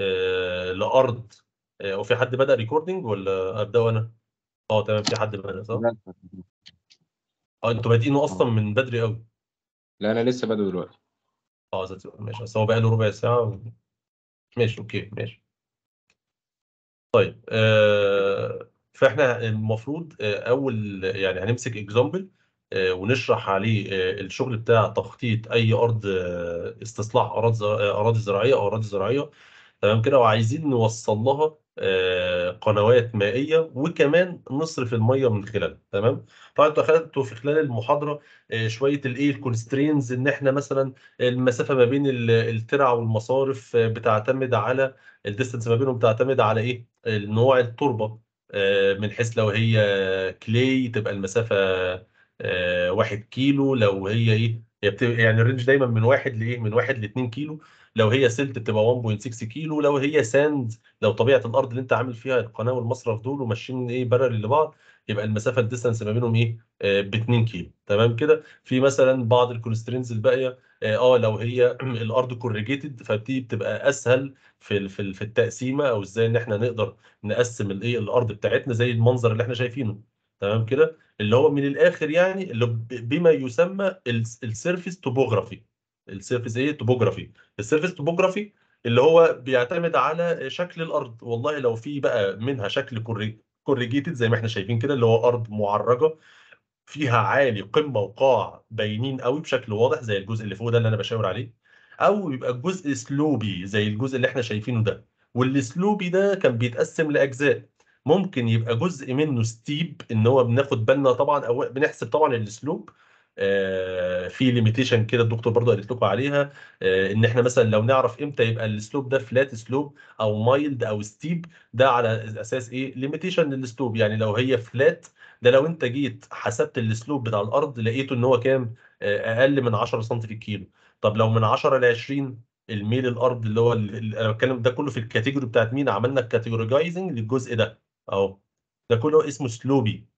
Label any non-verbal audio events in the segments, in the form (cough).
آه، لارض آه، وفي حد بدا ريكوردنج ولا ابدا انا اه تمام في حد بدا صح اه انتوا بادئينه اصلا آه. من بدري قوي لا انا لسه بادئ دلوقتي اه ماشي بس هو بقى له ربع ساعه و... ماشي اوكي ماشي طيب آه فاحنا المفروض آه اول يعني هنمسك اكزامبل آه ونشرح عليه آه الشغل بتاع تخطيط اي ارض آه استصلاح اراضي اراضي زراعيه او اراضي زراعيه تمام كده وعايزين نوصل لها آه، قنوات مائيه وكمان نصرف الميه من خلالها تمام طبعا انتوا اخذتوا في خلال المحاضره آه، شويه الايه الكونسترينز ان احنا مثلا المسافه ما بين الترع والمصارف آه، بتعتمد على الديستنس ما بينهم بتعتمد على ايه نوع التربه من حيث لو هي كلي تبقى المسافه واحد كيلو لو هي ايه يعني الرينج دايما من واحد لايه من واحد ل 2 كيلو لو هي سلت بتبقى 1.6 كيلو لو هي ساند لو طبيعه الارض اللي انت عامل فيها القناه والمصرف دول وماشيين ايه بارل لبعض يبقى المسافه الديستانس ما بينهم ايه آه، ب 2 كيلو تمام كده في مثلا بعض الكونسترينز الباقيه اه, آه، لو هي (clears throat) الارض كورجيتد فدي بتبقى اسهل في في في التقسيمه او ازاي ان احنا نقدر نقسم الايه الارض بتاعتنا زي المنظر اللي احنا شايفينه تمام كده اللي هو من الاخر يعني اللي بما يسمى السيرفيس توبوغرافي السيرفيس ايه توبوجرافي السيرفيس توبوجرافي اللي هو بيعتمد على شكل الارض والله لو في بقى منها شكل كوريجيتد زي ما احنا شايفين كده اللي هو ارض معرجه فيها عالي قمه وقاع باينين قوي بشكل واضح زي الجزء اللي فوق ده اللي انا بشاور عليه او يبقى الجزء سلوبي زي الجزء اللي احنا شايفينه ده والسلوبي ده كان بيتقسم لاجزاء ممكن يبقى جزء منه ستيب ان هو بناخد بالنا طبعا او بنحسب طبعا السلوب آه، في ليميتيشن كده الدكتور برضه قالت لكم عليها آه، ان احنا مثلا لو نعرف امتى يبقى السلوب ده فلات سلوب او مايلد او ستيب ده على اساس ايه ليميتيشن للسلوب يعني لو هي فلات ده لو انت جيت حسبت السلوب بتاع الارض لقيته ان هو كام آه، اقل من 10 سم في الكيلو طب لو من 10 ل 20 الميل الارض اللي هو انا بتكلم ده كله في الكاتيجوري بتاعت مين عملنا الكاتيجوريزنج للجزء ده اهو ده كله اسمه سلوبي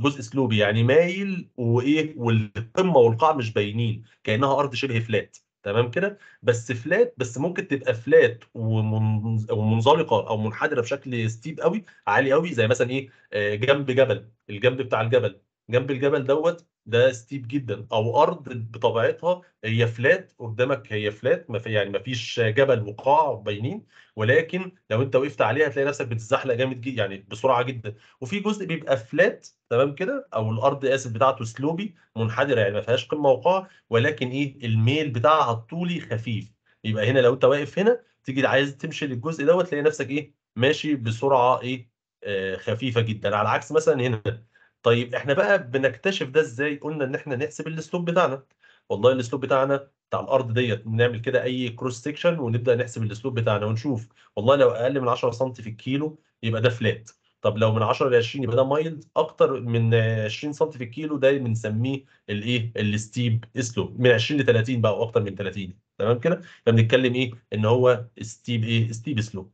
جزء اسلوبي يعني مايل وايه والقمه والقاع مش باينين كانها ارض شبه فلات تمام كده بس فلات بس ممكن تبقى فلات ومنزلقه او منحدره بشكل ستيب قوي عالي قوي زي مثلا ايه آه، جنب جبل الجنب بتاع الجبل جنب الجبل دوت ده ستيب جدا او ارض بطبيعتها هي فلات قدامك هي فلات ما في يعني ما فيش جبل وقاع باينين ولكن لو انت وقفت عليها هتلاقي نفسك بتتزحلق جامد جدا يعني بسرعه جدا وفي جزء بيبقى فلات تمام كده او الارض اسف بتاعته سلوبي منحدره يعني ما فيهاش قمه وقاع ولكن ايه الميل بتاعها الطولي خفيف يبقى هنا لو انت واقف هنا تيجي عايز تمشي للجزء دوت تلاقي نفسك ايه ماشي بسرعه ايه آه خفيفه جدا على عكس مثلا هنا طيب احنا بقى بنكتشف ده ازاي؟ قلنا ان احنا نحسب السلوب بتاعنا. والله السلوب بتاعنا بتاع الارض ديت نعمل كده اي كروس سيكشن ونبدا نحسب السلوب بتاعنا ونشوف والله لو اقل من 10 سم في الكيلو يبقى ده فلات. طب لو من 10 ل 20 يبقى ده مايلد اكتر من 20 سم في الكيلو ده بنسميه الايه الستيب سلوب من 20 ل 30 بقى واكتر من 30 تمام كده فبنتكلم ايه ان هو ستيب ايه ستيب سلوب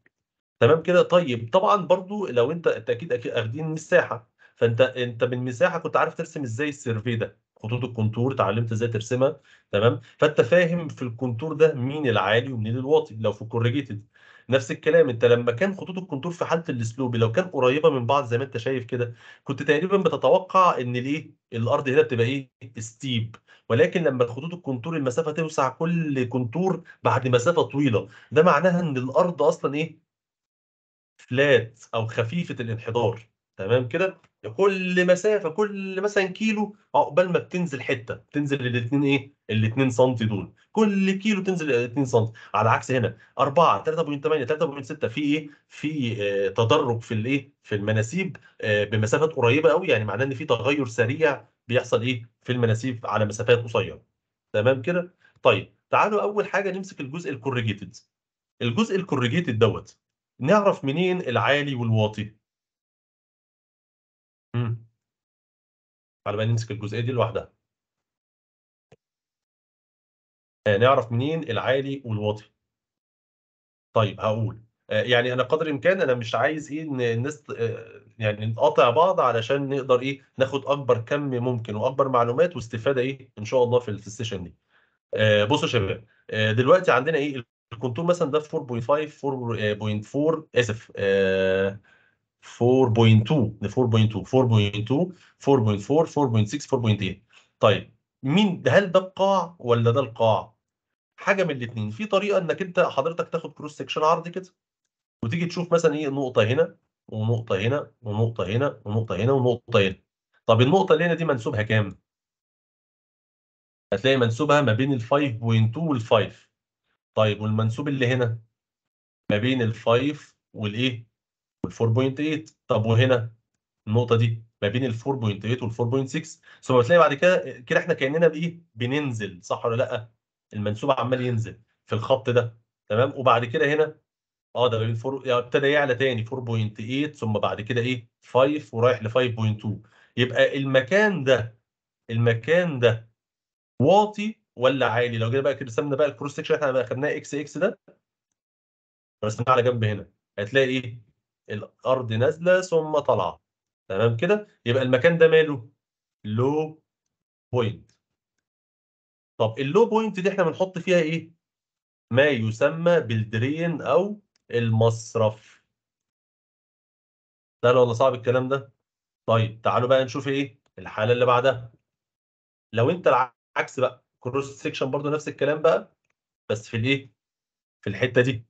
تمام كده طيب طبعا برضو لو انت اكيد اخدين مساحه فانت انت بالمساحه كنت عارف ترسم ازاي السيرفي ده خطوط الكونتور اتعلمت ازاي ترسمها تمام فانت فاهم في الكونتور ده مين العالي ومين الواطي لو في الكوريجيتد نفس الكلام انت لما كان خطوط الكونتور في حاله السلوبي لو كان قريبه من بعض زي ما انت شايف كده كنت تقريبا بتتوقع ان ليه الارض هنا بتبقى ايه ستيب ولكن لما خطوط الكونتور المسافه توسع كل كونتور بعد مسافه طويله ده معناها ان الارض اصلا ايه فلات او خفيفه الانحدار تمام كده كل مسافه كل مثلا كيلو عقبال أه، ما بتنزل حته بتنزل الاثنين ايه الاثنين سم دول كل كيلو تنزل 2 سم على عكس هنا 4 3.8 3.6 في ايه في آه تدرج في الايه في المناسيب آه بمسافات قريبه قوي يعني معناه ان في تغير سريع بيحصل ايه في المناسيب على مسافات قصيره تمام كده طيب تعالوا اول حاجه نمسك الجزء الكورجيتد الجزء الكورجيتد دوت نعرف منين العالي والواطي إمم. على ما نمسك الجزئية دي لوحدها. آه، نعرف منين العالي والواطي. طيب هقول آه، يعني أنا قدر الإمكان أنا مش عايز إيه إن الناس آه، يعني نقاطع بعض علشان نقدر إيه، ناخد أكبر كَم ممكن وأكبر معلومات واستفادة إيه إن شاء الله في السيشن دي. بُصّوا يا شباب، دلوقتي عندنا إيه، الكونتور مثلًا ده 4.5 4.4 آسف 4.2 ل 4.2 4.2 4.4 4.6 4.8 طيب مين ده هل ده القاع ولا ده القاع؟ حاجه من الاثنين في طريقه انك انت حضرتك تاخد كروس سكشن عرض كده وتيجي تشوف مثلا ايه نقطه هنا ونقطه هنا ونقطه هنا ونقطه هنا ونقطه هنا طب النقطه اللي هنا دي منسوبها كام؟ هتلاقي منسوبها ما بين ال 5.2 وال 5 طيب والمنسوب اللي هنا ما بين ال 5 والايه؟ وال 4.8 طب وهنا النقطه دي ما بين ال 4.8 وال 4.6 ثم بتلاقي بعد كده كده احنا كاننا بايه بننزل صح ولا لا المنسوب عمال ينزل في الخط ده تمام وبعد كده هنا اه ده ما بين فور يعني ابتدى يعلى تاني 4.8 ثم بعد كده ايه 5 ورايح ل 5.2 يبقى المكان ده المكان ده واطي ولا عالي لو جينا بقى رسمنا بقى الكروس سكشن احنا خدناه اكس اكس ده رسمناه على جنب هنا هتلاقي ايه الارض نازله ثم طالعه تمام كده يبقى المكان ده ماله لو بوينت طب اللو بوينت دي احنا بنحط فيها ايه ما يسمى بالدرين او المصرف سهل ولا صعب الكلام ده طيب تعالوا بقى نشوف ايه الحاله اللي بعدها لو انت العكس بقى كروس سيكشن برضو نفس الكلام بقى بس في الايه في الحته دي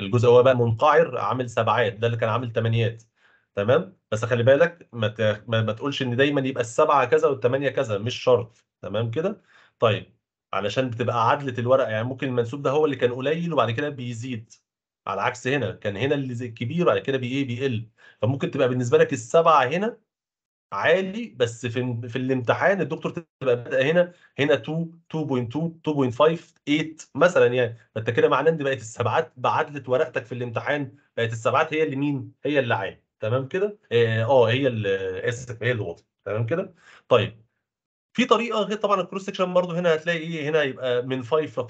الجزء هو بقى منقعر عامل سبعات ده اللي كان عامل ثمانيات تمام بس خلي بالك ما, ما, ما تقولش ان دايما يبقى السبعه كذا والثمانيه كذا مش شرط تمام كده طيب علشان بتبقى عدله الورقه يعني ممكن المنسوب ده هو اللي كان قليل وبعد كده بيزيد على عكس هنا كان هنا اللي كبير وبعد كده بايه بيقل فممكن تبقى بالنسبه لك السبعه هنا عالي بس في في الامتحان الدكتور تبقى بدا هنا هنا 2 2.2 2.5 8 مثلا يعني فانت كده معناه ان بقت السبعات بعدلت ورقتك في الامتحان بقت السبعات هي اللي مين؟ هي اللي عالي تمام كده؟ اه, آه، هي اللي اسف هي اللي واطي تمام كده؟ طيب في طريقه غير طبعا الكروس سكشن برضه هنا هتلاقي ايه هنا يبقى من 5 ل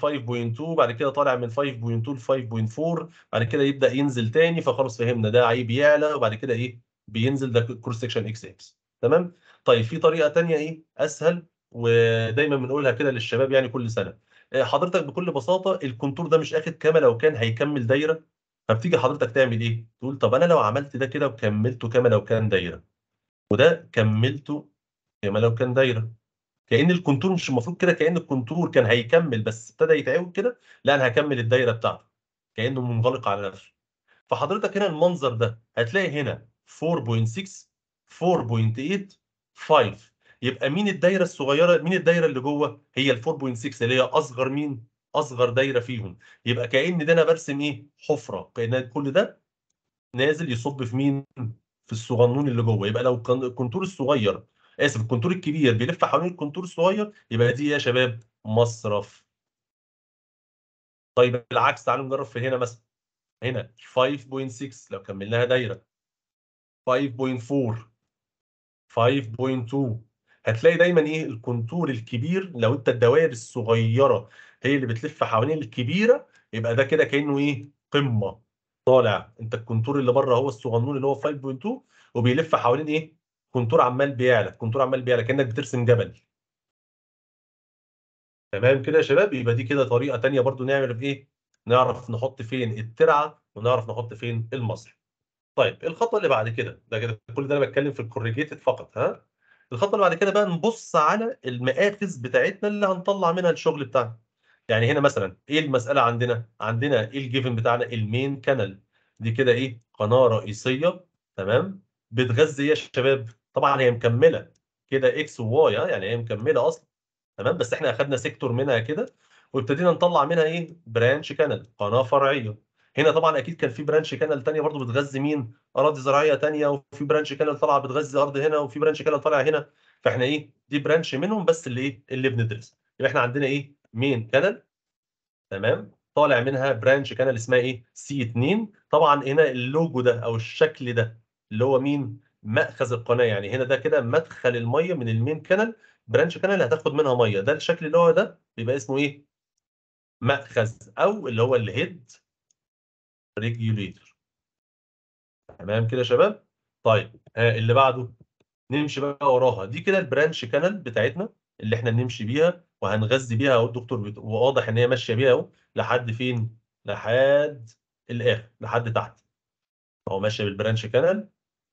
5.2 بعد كده طالع من 5.2 ل 5.4 بعد كده يبدا ينزل تاني فخلاص فهمنا ده عيب يعلى وبعد كده ايه بينزل ده كروس سكشن اكس اكس تمام طيب في طريقه ثانيه ايه اسهل ودايما بنقولها كده للشباب يعني كل سنه آه، حضرتك بكل بساطه الكونتور ده مش اخد كما لو كان هيكمل دايره فبتيجي حضرتك تعمل ايه تقول طب انا لو عملت ده كده وكملته كما لو كان دايره وده كملته كما لو كان دايره كان الكونتور مش المفروض كده كان الكونتور كان هيكمل بس ابتدى يتعوج كده لا انا هكمل الدايره بتاعته كانه منغلق على نفسه فحضرتك هنا المنظر ده هتلاقي هنا 4.6 4.85 يبقى مين الدايره الصغيره مين الدايره اللي جوه هي ال 4.6 اللي هي اصغر مين اصغر دايره فيهم يبقى كان ده انا برسم ايه حفره كان كل ده نازل يصب في مين في الصغنون اللي جوه يبقى لو كان الكونتور الصغير اسف الكونتور الكبير بيلف حوالين الكونتور الصغير يبقى دي يا شباب مصرف طيب العكس تعالوا نجرب في هنا مثلا هنا 5.6 لو كملناها دايره 5.4 5.2 هتلاقي دايما ايه الكونتور الكبير لو انت الدوائر الصغيره هي اللي بتلف حوالين الكبيره يبقى ده كده كانه ايه قمه طالع انت الكونتور اللي بره هو الصغنون اللي هو 5.2 وبيلف حوالين ايه كونتور عمال بيعلى كونتور عمال بيعلى كانك بترسم جبل تمام كده يا شباب يبقى دي كده طريقه ثانيه برضو نعمل بايه نعرف نحط فين الترعه ونعرف نحط فين المصري طيب الخطوه اللي بعد كده ده كده كل ده انا بتكلم في الكوريجيتد فقط ها الخطوه اللي بعد كده بقى نبص على المآخذ بتاعتنا اللي هنطلع منها الشغل بتاعنا يعني هنا مثلا ايه المساله عندنا عندنا ايه الجيفن بتاعنا المين كانال دي كده ايه قناه رئيسيه تمام بتغذي ايه يا شباب طبعا هي مكمله كده اكس وواي يعني هي مكمله اصلا تمام بس احنا اخدنا سيكتور منها كده وابتدينا نطلع منها ايه برانش كانال قناه فرعيه هنا طبعا اكيد كان في برانش كانال ثانيه برضو بتغذي مين اراضي زراعيه ثانيه وفي برانش كانال طالعه بتغذي ارض هنا وفي برانش كانال طالع هنا فاحنا ايه دي برانش منهم بس اللي ايه اللي بندرس يبقى احنا عندنا ايه مين كانال تمام طالع منها برانش كانال اسمها ايه سي 2 طبعا هنا اللوجو ده او الشكل ده اللي هو مين مأخذ القناه يعني هنا ده كده مدخل الميه من المين كانال برانش كانال هتاخد منها ميه ده الشكل اللي هو ده بيبقى اسمه ايه مأخذ او اللي هو الهيد regulator تمام كده يا شباب طيب ها آه، اللي بعده نمشي بقى وراها دي كده البرانش كانال بتاعتنا اللي احنا بنمشي بيها وهنغذي بيها اهو الدكتور واضح ان هي ماشيه بيها اهو لحد فين لحد الاخر لحد تحت اهو ماشيه بالبرانش كانال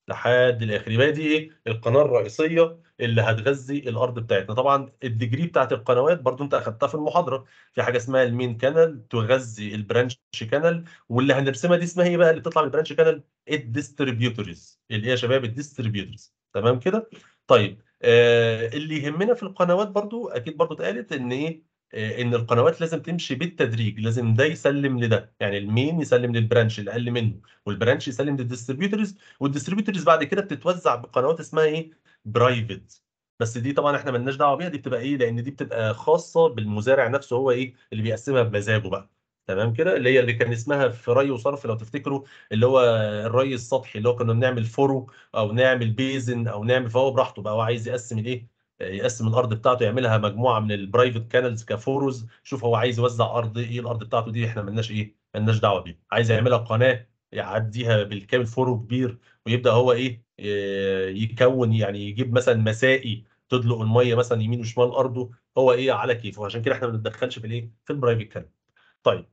لحد الاخر يبقى دي ايه القناه الرئيسيه اللي هتغذي الارض بتاعتنا طبعا الديجري بتاعت القنوات برضو انت اخدتها في المحاضره في حاجه اسمها المين كانال تغذي البرانش كانال واللي هنرسمها دي اسمها ايه بقى اللي بتطلع من البرانش كانال الديستريبيوتورز اللي هي يا شباب الديستريبيوتورز تمام كده طيب آه اللي يهمنا في القنوات برضو اكيد برضو اتقالت ان ايه آه، ان القنوات لازم تمشي بالتدريج لازم ده يسلم لده يعني المين يسلم للبرانش اللي اقل منه والبرانش يسلم للديستريبيوتورز والديستريبيوتورز بعد كده بتتوزع بقنوات اسمها ايه برايفت بس دي طبعا احنا مالناش دعوه بيها دي بتبقى ايه لان دي بتبقى خاصه بالمزارع نفسه هو ايه اللي بيقسمها بمزاجه بقى تمام كده اللي هي اللي كان اسمها في ري وصرف لو تفتكروا اللي هو الري السطحي اللي هو كنا بنعمل فورو او نعمل بيزن او نعمل فهو براحته بقى هو عايز يقسم الايه يقسم الارض بتاعته يعملها مجموعه من البرايفت كانلز كفوروز شوف هو عايز يوزع ارض ايه الارض بتاعته دي احنا مالناش ايه مالناش دعوه بيها عايز يعملها قناه يعديها بالكامل فورو كبير ويبدا هو ايه آه، يكون يعني يجيب مثلا مسائي تدلق الميه مثلا يمين وشمال ارضه هو ايه على كيفه عشان كده احنا ما بنتدخلش في الايه في البرايفت كان طيب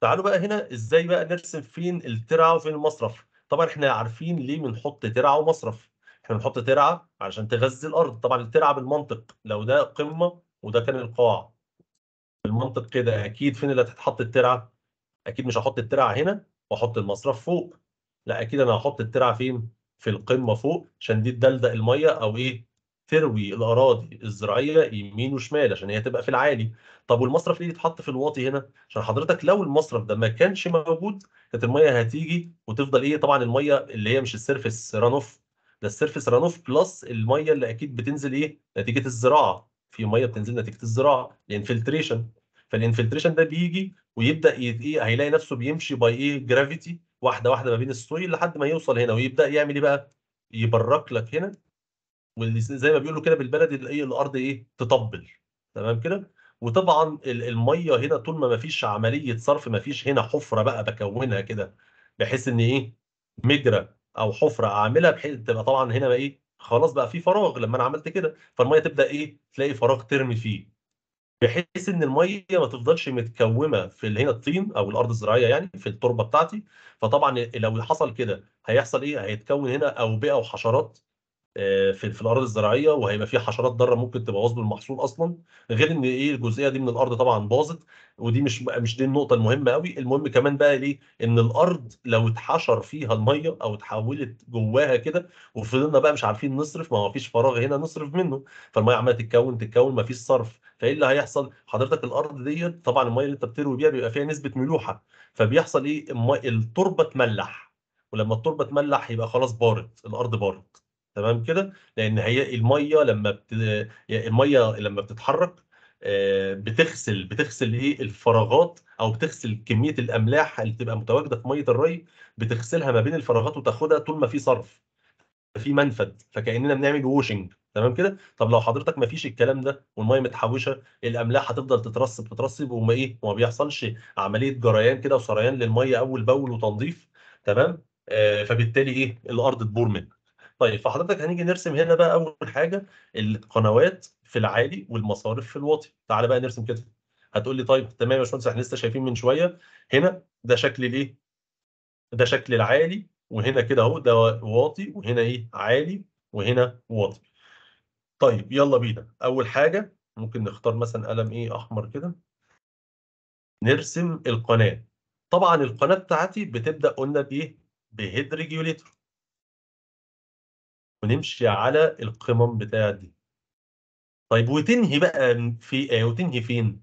تعالوا بقى هنا ازاي بقى نرسم فين الترعه وفين المصرف طبعا احنا عارفين ليه بنحط ترعه ومصرف احنا بنحط ترعه علشان تغذي الارض طبعا الترعه بالمنطق لو ده قمه وده كان القاع بالمنطق كده اكيد فين اللي هتتحط الترعه اكيد مش هحط الترعه هنا واحط المصرف فوق لا اكيد انا هحط الترعه فين في القمه فوق عشان دي تدلدق الميه او ايه تروي الاراضي الزراعيه يمين وشمال عشان هي تبقى في العالي طب والمصرف ليه يتحط في الواطي هنا عشان حضرتك لو المصرف ده ما كانش موجود كانت الميه هتيجي وتفضل ايه طبعا الميه اللي هي مش السيرفس ران اوف ده السيرفس ران اوف بلس الميه اللي اكيد بتنزل ايه نتيجه الزراعه في ميه بتنزل نتيجه الزراعه الانفلتريشن فالانفلتريشن ده بيجي ويبدا ايه هيلاقي نفسه بيمشي باي ايه جرافيتي واحده واحده ما بين السويل لحد ما يوصل هنا ويبدا يعمل ايه بقى؟ يبرك لك هنا وزي ما بيقولوا كده بالبلدي الايه الارض ايه؟ تطبل تمام كده؟ وطبعا الميه هنا طول ما ما فيش عمليه صرف ما فيش هنا حفره بقى بكونها كده بحيث ان ايه؟ مجرى او حفره اعملها بحيث تبقى طبعا هنا بقى ايه؟ خلاص بقى في فراغ لما انا عملت كده فالميه تبدا ايه؟ تلاقي فراغ ترمي فيه بحيث ان الميه ما تفضلش متكومه في هنا الطين او الارض الزراعيه يعني في التربه بتاعتي فطبعا لو حصل كده هيحصل ايه هيتكون هنا اوبئه وحشرات آه، في في الاراضي الزراعيه وهيبقى في حشرات ضاره ممكن تبوظ له المحصول اصلا غير ان ايه الجزئيه دي من الارض طبعا باظت ودي مش مش دي النقطه المهمه قوي المهم كمان بقى ليه ان الارض لو اتحشر فيها الميه او اتحولت جواها كده وفضلنا بقى مش عارفين نصرف ما هو فيش فراغ هنا نصرف منه فالميه عماله تتكون تتكون ما فيش صرف فايه اللي هيحصل حضرتك الارض ديت طبعا الميه اللي انت بتروي بيها بيبقى فيها نسبه ملوحه فبيحصل ايه التربه تملح ولما التربه تملح يبقى خلاص بارد الارض بارد تمام كده لان هي الميه لما بت... الميه لما بتتحرك آه، بتغسل بتغسل ايه الفراغات او بتغسل كميه الاملاح اللي بتبقى متواجده في ميه الري بتغسلها ما بين الفراغات وتاخدها طول ما في صرف في منفذ فكاننا بنعمل ووشنج تمام كده طب لو حضرتك ما فيش الكلام ده والميه متحوشه الاملاح هتفضل تترسب تترسب وما ايه وما بيحصلش عمليه جريان كده وسريان للميه اول باول وتنظيف تمام آه فبالتالي ايه الارض تبور منها طيب فحضرتك هنيجي نرسم هنا بقى اول حاجه القنوات في العالي والمصارف في الواطي تعالى بقى نرسم كده هتقول لي طيب تمام يا باشمهندس احنا لسه شايفين من شويه هنا ده شكل الايه ده شكل العالي وهنا كده اهو ده واطي وهنا ايه عالي وهنا واطي طيب يلا بينا اول حاجه ممكن نختار مثلا قلم ايه احمر كده نرسم القناه طبعا القناه بتاعتي بتبدا قلنا بايه بهيد ونمشي على القمم بتاعت دي طيب وتنهي بقى في آه، وتنهي فين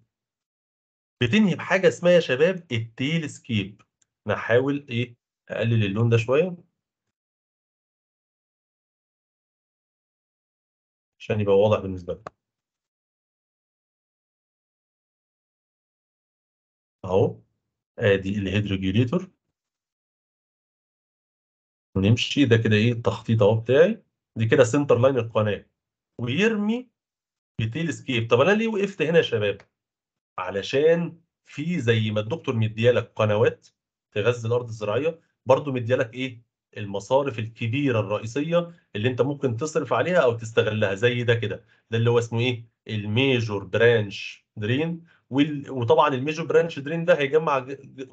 بتنهي بحاجه اسمها يا شباب التيل سكيب انا ايه اقلل اللون ده شويه عشان يبقى واضح بالنسبه لكم اهو ادي آه، الهيدروجيليتور ونمشي ده كده ايه التخطيط اهو بتاعي دي كده سنتر لاين القناه ويرمي بتيل سكيب طب انا ليه وقفت هنا يا شباب علشان في زي ما الدكتور مديالك قنوات تغذي الارض الزراعيه برضو مديالك ايه المصارف الكبيره الرئيسيه اللي انت ممكن تصرف عليها او تستغلها زي ده كده ده اللي هو اسمه ايه الميجور برانش درين وطبعا الميجور برانش درين ده هيجمع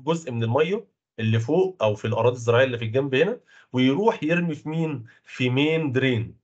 جزء من الميه اللي فوق او في الاراضي الزراعيه اللي في الجنب هنا ويروح يرمي في مين؟ في مين درين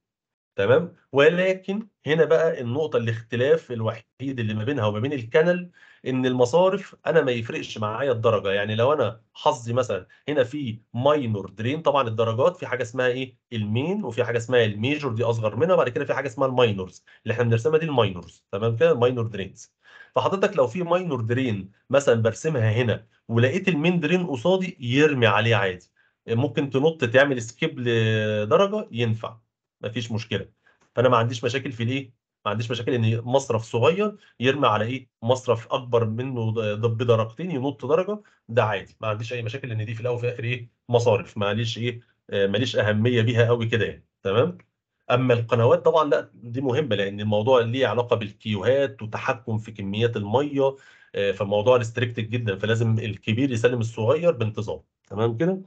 تمام؟ ولكن هنا بقى النقطه الاختلاف الوحيد اللي ما بينها وما بين الكنل ان المصارف انا ما يفرقش معايا الدرجه يعني لو انا حظي مثلا هنا في ماينور درين طبعا الدرجات في حاجه اسمها ايه؟ المين وفي حاجه اسمها الميجور دي اصغر منها وبعد كده في حاجه اسمها الماينورز اللي احنا بنرسمها دي الماينورز تمام كده؟ ماينور درينز فحضرتك لو في ماينور درين مثلا برسمها هنا ولقيت المين درين قصادي يرمي عليه عادي ممكن تنط تعمل سكيب لدرجه ينفع مفيش مشكله فانا ما عنديش مشاكل في الايه ما عنديش مشاكل ان مصرف صغير يرمي على ايه مصرف اكبر منه بدرجتين ينط درجه ده عادي ما عنديش اي مشاكل ان دي في الاول وفي الاخر ايه مصارف ماليش ايه ماليش اهميه بيها قوي كده يعني تمام اما القنوات طبعا لا دي مهمه لان الموضوع ليه علاقه بالكيوهات وتحكم في كميات الميه آه، فالموضوع ريستريكتد جدا فلازم الكبير يسلم الصغير بانتظام تمام كده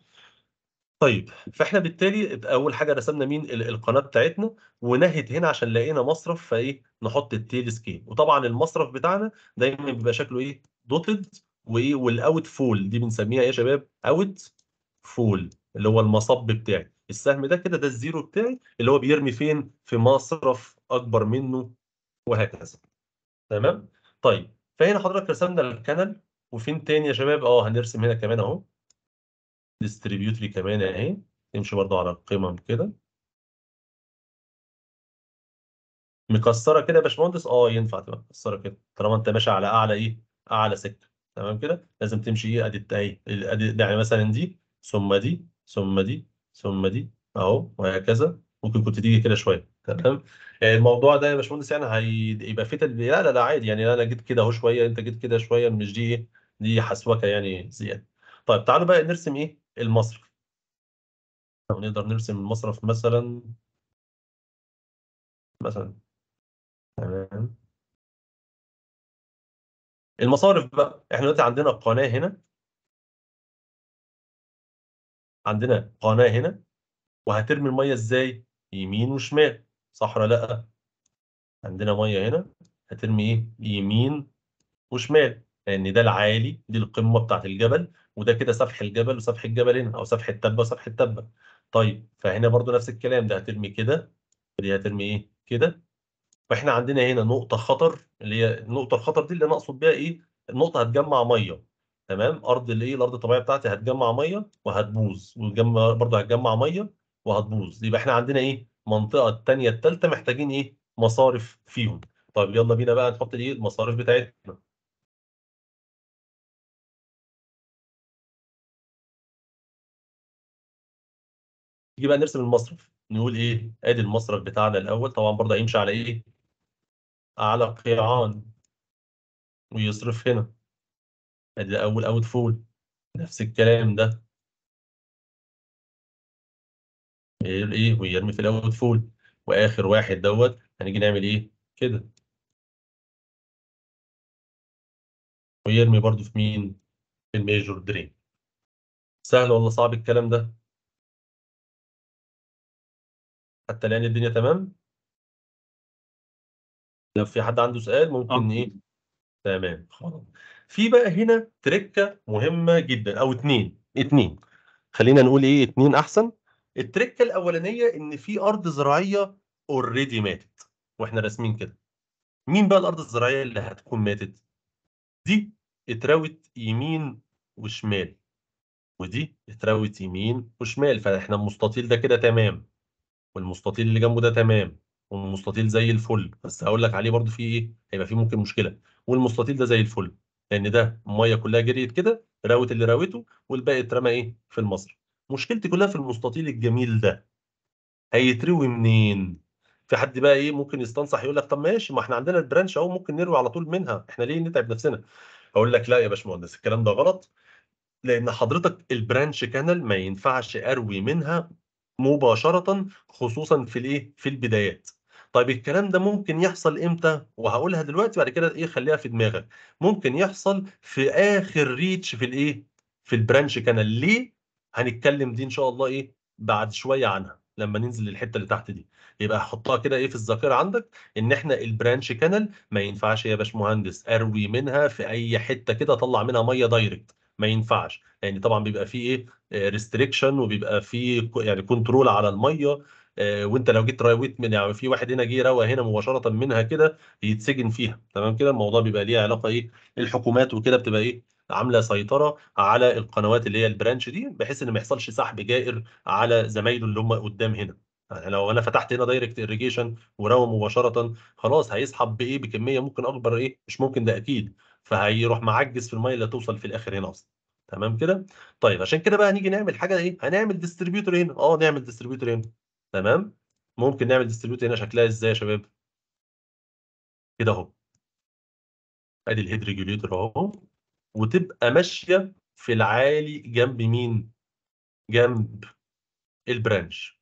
طيب فاحنا بالتالي اول حاجه رسمنا مين القناه بتاعتنا ونهت هنا عشان لقينا مصرف فايه نحط التيل سكيل وطبعا المصرف بتاعنا دايما بيبقى شكله ايه دوتد وايه والاوت فول دي بنسميها ايه يا شباب اوت فول اللي هو المصب بتاعي السهم ده كده ده الزيرو بتاعي اللي هو بيرمي فين في مصرف اكبر منه وهكذا تمام طيب فهنا حضرتك رسمنا الكنل وفين تاني يا شباب اه هنرسم هنا كمان اهو ديستريبيوتري كمان اهي نمشي برضو على القمم كده مكسره كده يا باشمهندس اه ينفع تبقى مكسره كده طالما انت ماشي على اعلى ايه اعلى سكه تمام كده لازم تمشي ايه ادي اهي يعني مثلا دي ثم دي ثم دي ثم دي اهو وهكذا ممكن كنت تيجي كده شويه تمام يعني الموضوع ده يا باشمهندس يعني هيبقى فيه تدبير لا لا لا عادي يعني انا جيت كده اهو شويه انت جيت كده شويه مش دي ايه دي حسوكه يعني زياده طيب تعالوا بقى نرسم ايه المصرف لو نقدر نرسم المصرف مثلا مثلا تمام المصارف بقى احنا دلوقتي عندنا قناه هنا عندنا قناه هنا وهترمي الميه ازاي؟ يمين وشمال صحراء لا عندنا ميه هنا هترمي ايه؟ يمين وشمال لان ده العالي دي القمه بتاعه الجبل وده كده سفح الجبل وسفح الجبل هنا او سفح التبه وسفح التبه طيب فهنا برضو نفس الكلام ده هترمي كده ودي هترمي ايه؟ كده فاحنا عندنا هنا نقطه خطر اللي هي النقطه الخطر دي اللي انا اقصد بيها ايه؟ النقطه هتجمع ميه تمام ارض الايه الارض الطبيعيه بتاعتي هتجمع ميه وهتبوظ وتجمع برضه هتجمع ميه وهتبوظ يبقى احنا عندنا ايه المنطقه الثانيه الثالثه محتاجين ايه مصارف فيهم طيب يلا بينا بقى نحط الايه المصارف بتاعتنا نيجي بقى نرسم المصرف نقول ايه ادي المصرف بتاعنا الاول طبعا برضه هيمشي على ايه على قيعان ويصرف هنا ادي اول اوت فول نفس الكلام ده ايه ويرمي في الاوت فول واخر واحد دوت هنيجي نعمل ايه كده ويرمي برضو في مين في الميجور درين سهل ولا صعب الكلام ده حتى الان الدنيا تمام لو في حد عنده سؤال ممكن ايه تمام خلاص في بقى هنا تركه مهمه جدا او اتنين اتنين خلينا نقول ايه اتنين احسن التركه الاولانيه ان في ارض زراعيه اوريدي ماتت واحنا راسمين كده مين بقى الارض الزراعيه اللي هتكون ماتت دي اتراوت يمين وشمال ودي اتراوت يمين وشمال فاحنا المستطيل ده كده تمام والمستطيل اللي جنبه ده تمام والمستطيل زي الفل بس هقول لك عليه برضو فيه ايه هيبقى فيه ممكن مشكله والمستطيل ده زي الفل لان ده الميه كلها جريت كده راوت اللي راوته والباقي اترمى ايه في المصرف مشكلتي كلها في المستطيل الجميل ده هيتروي منين في حد بقى ايه ممكن يستنصح يقول لك طب ماشي ما احنا عندنا البرانش اهو ممكن نروي على طول منها احنا ليه نتعب نفسنا اقول لك لا يا باشمهندس الكلام ده غلط لان حضرتك البرانش كانال ما ينفعش اروي منها مباشره خصوصا في الايه في البدايات طيب الكلام ده ممكن يحصل امتى وهقولها دلوقتي بعد كده ايه خليها في دماغك ممكن يحصل في اخر ريتش في الايه في البرانش كانال ليه هنتكلم دي ان شاء الله ايه بعد شويه عنها لما ننزل للحته اللي تحت دي يبقى حطها كده ايه في الذاكره عندك ان احنا البرانش كانال ما ينفعش يا باشمهندس اروي منها في اي حته كده اطلع منها ميه دايركت ما ينفعش لان يعني طبعا بيبقى فيه ايه ريستريكشن آه، وبيبقى فيه يعني كنترول على الميه آه، وانت لو جيت تراي من يعني في واحد هنا جه روى هنا مباشره منها كده يتسجن فيها تمام كده الموضوع بيبقى ليه علاقه ايه الحكومات وكده بتبقى ايه عامله سيطره على القنوات اللي هي البرانش دي بحيث ان ما يحصلش سحب جائر على زمايله اللي هم قدام هنا يعني لو انا فتحت هنا دايركت irrigation وروى مباشره خلاص هيسحب بايه بكميه ممكن اكبر ايه مش ممكن ده اكيد فهيروح معجز في الميه اللي توصل في الاخر هنا اصلا تمام كده طيب عشان كده بقى هنيجي نعمل حاجه ايه هنعمل ديستريبيوتور هنا اه نعمل ديستريبيوتور هنا تمام ممكن نعمل ديستريبيوت هنا شكلها ازاي يا شباب كده اهو ادي الهيد ريجوليتور اهو وتبقى ماشيه في العالي جنب مين جنب البرانش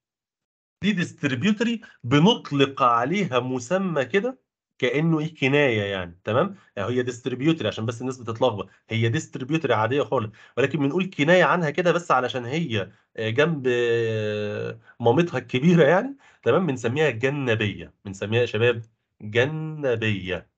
دي ديستريبيوتري بنطلق عليها مسمى كده كانه ايه كنايه يعني تمام يعني هي ديستريبيوتري عشان بس الناس بتتلخبط هي ديستريبيوتري عاديه خالص ولكن بنقول كنايه عنها كده بس علشان هي آه، جنب آه، مامتها الكبيره يعني تمام بنسميها جنبيه بنسميها يا شباب جنبيه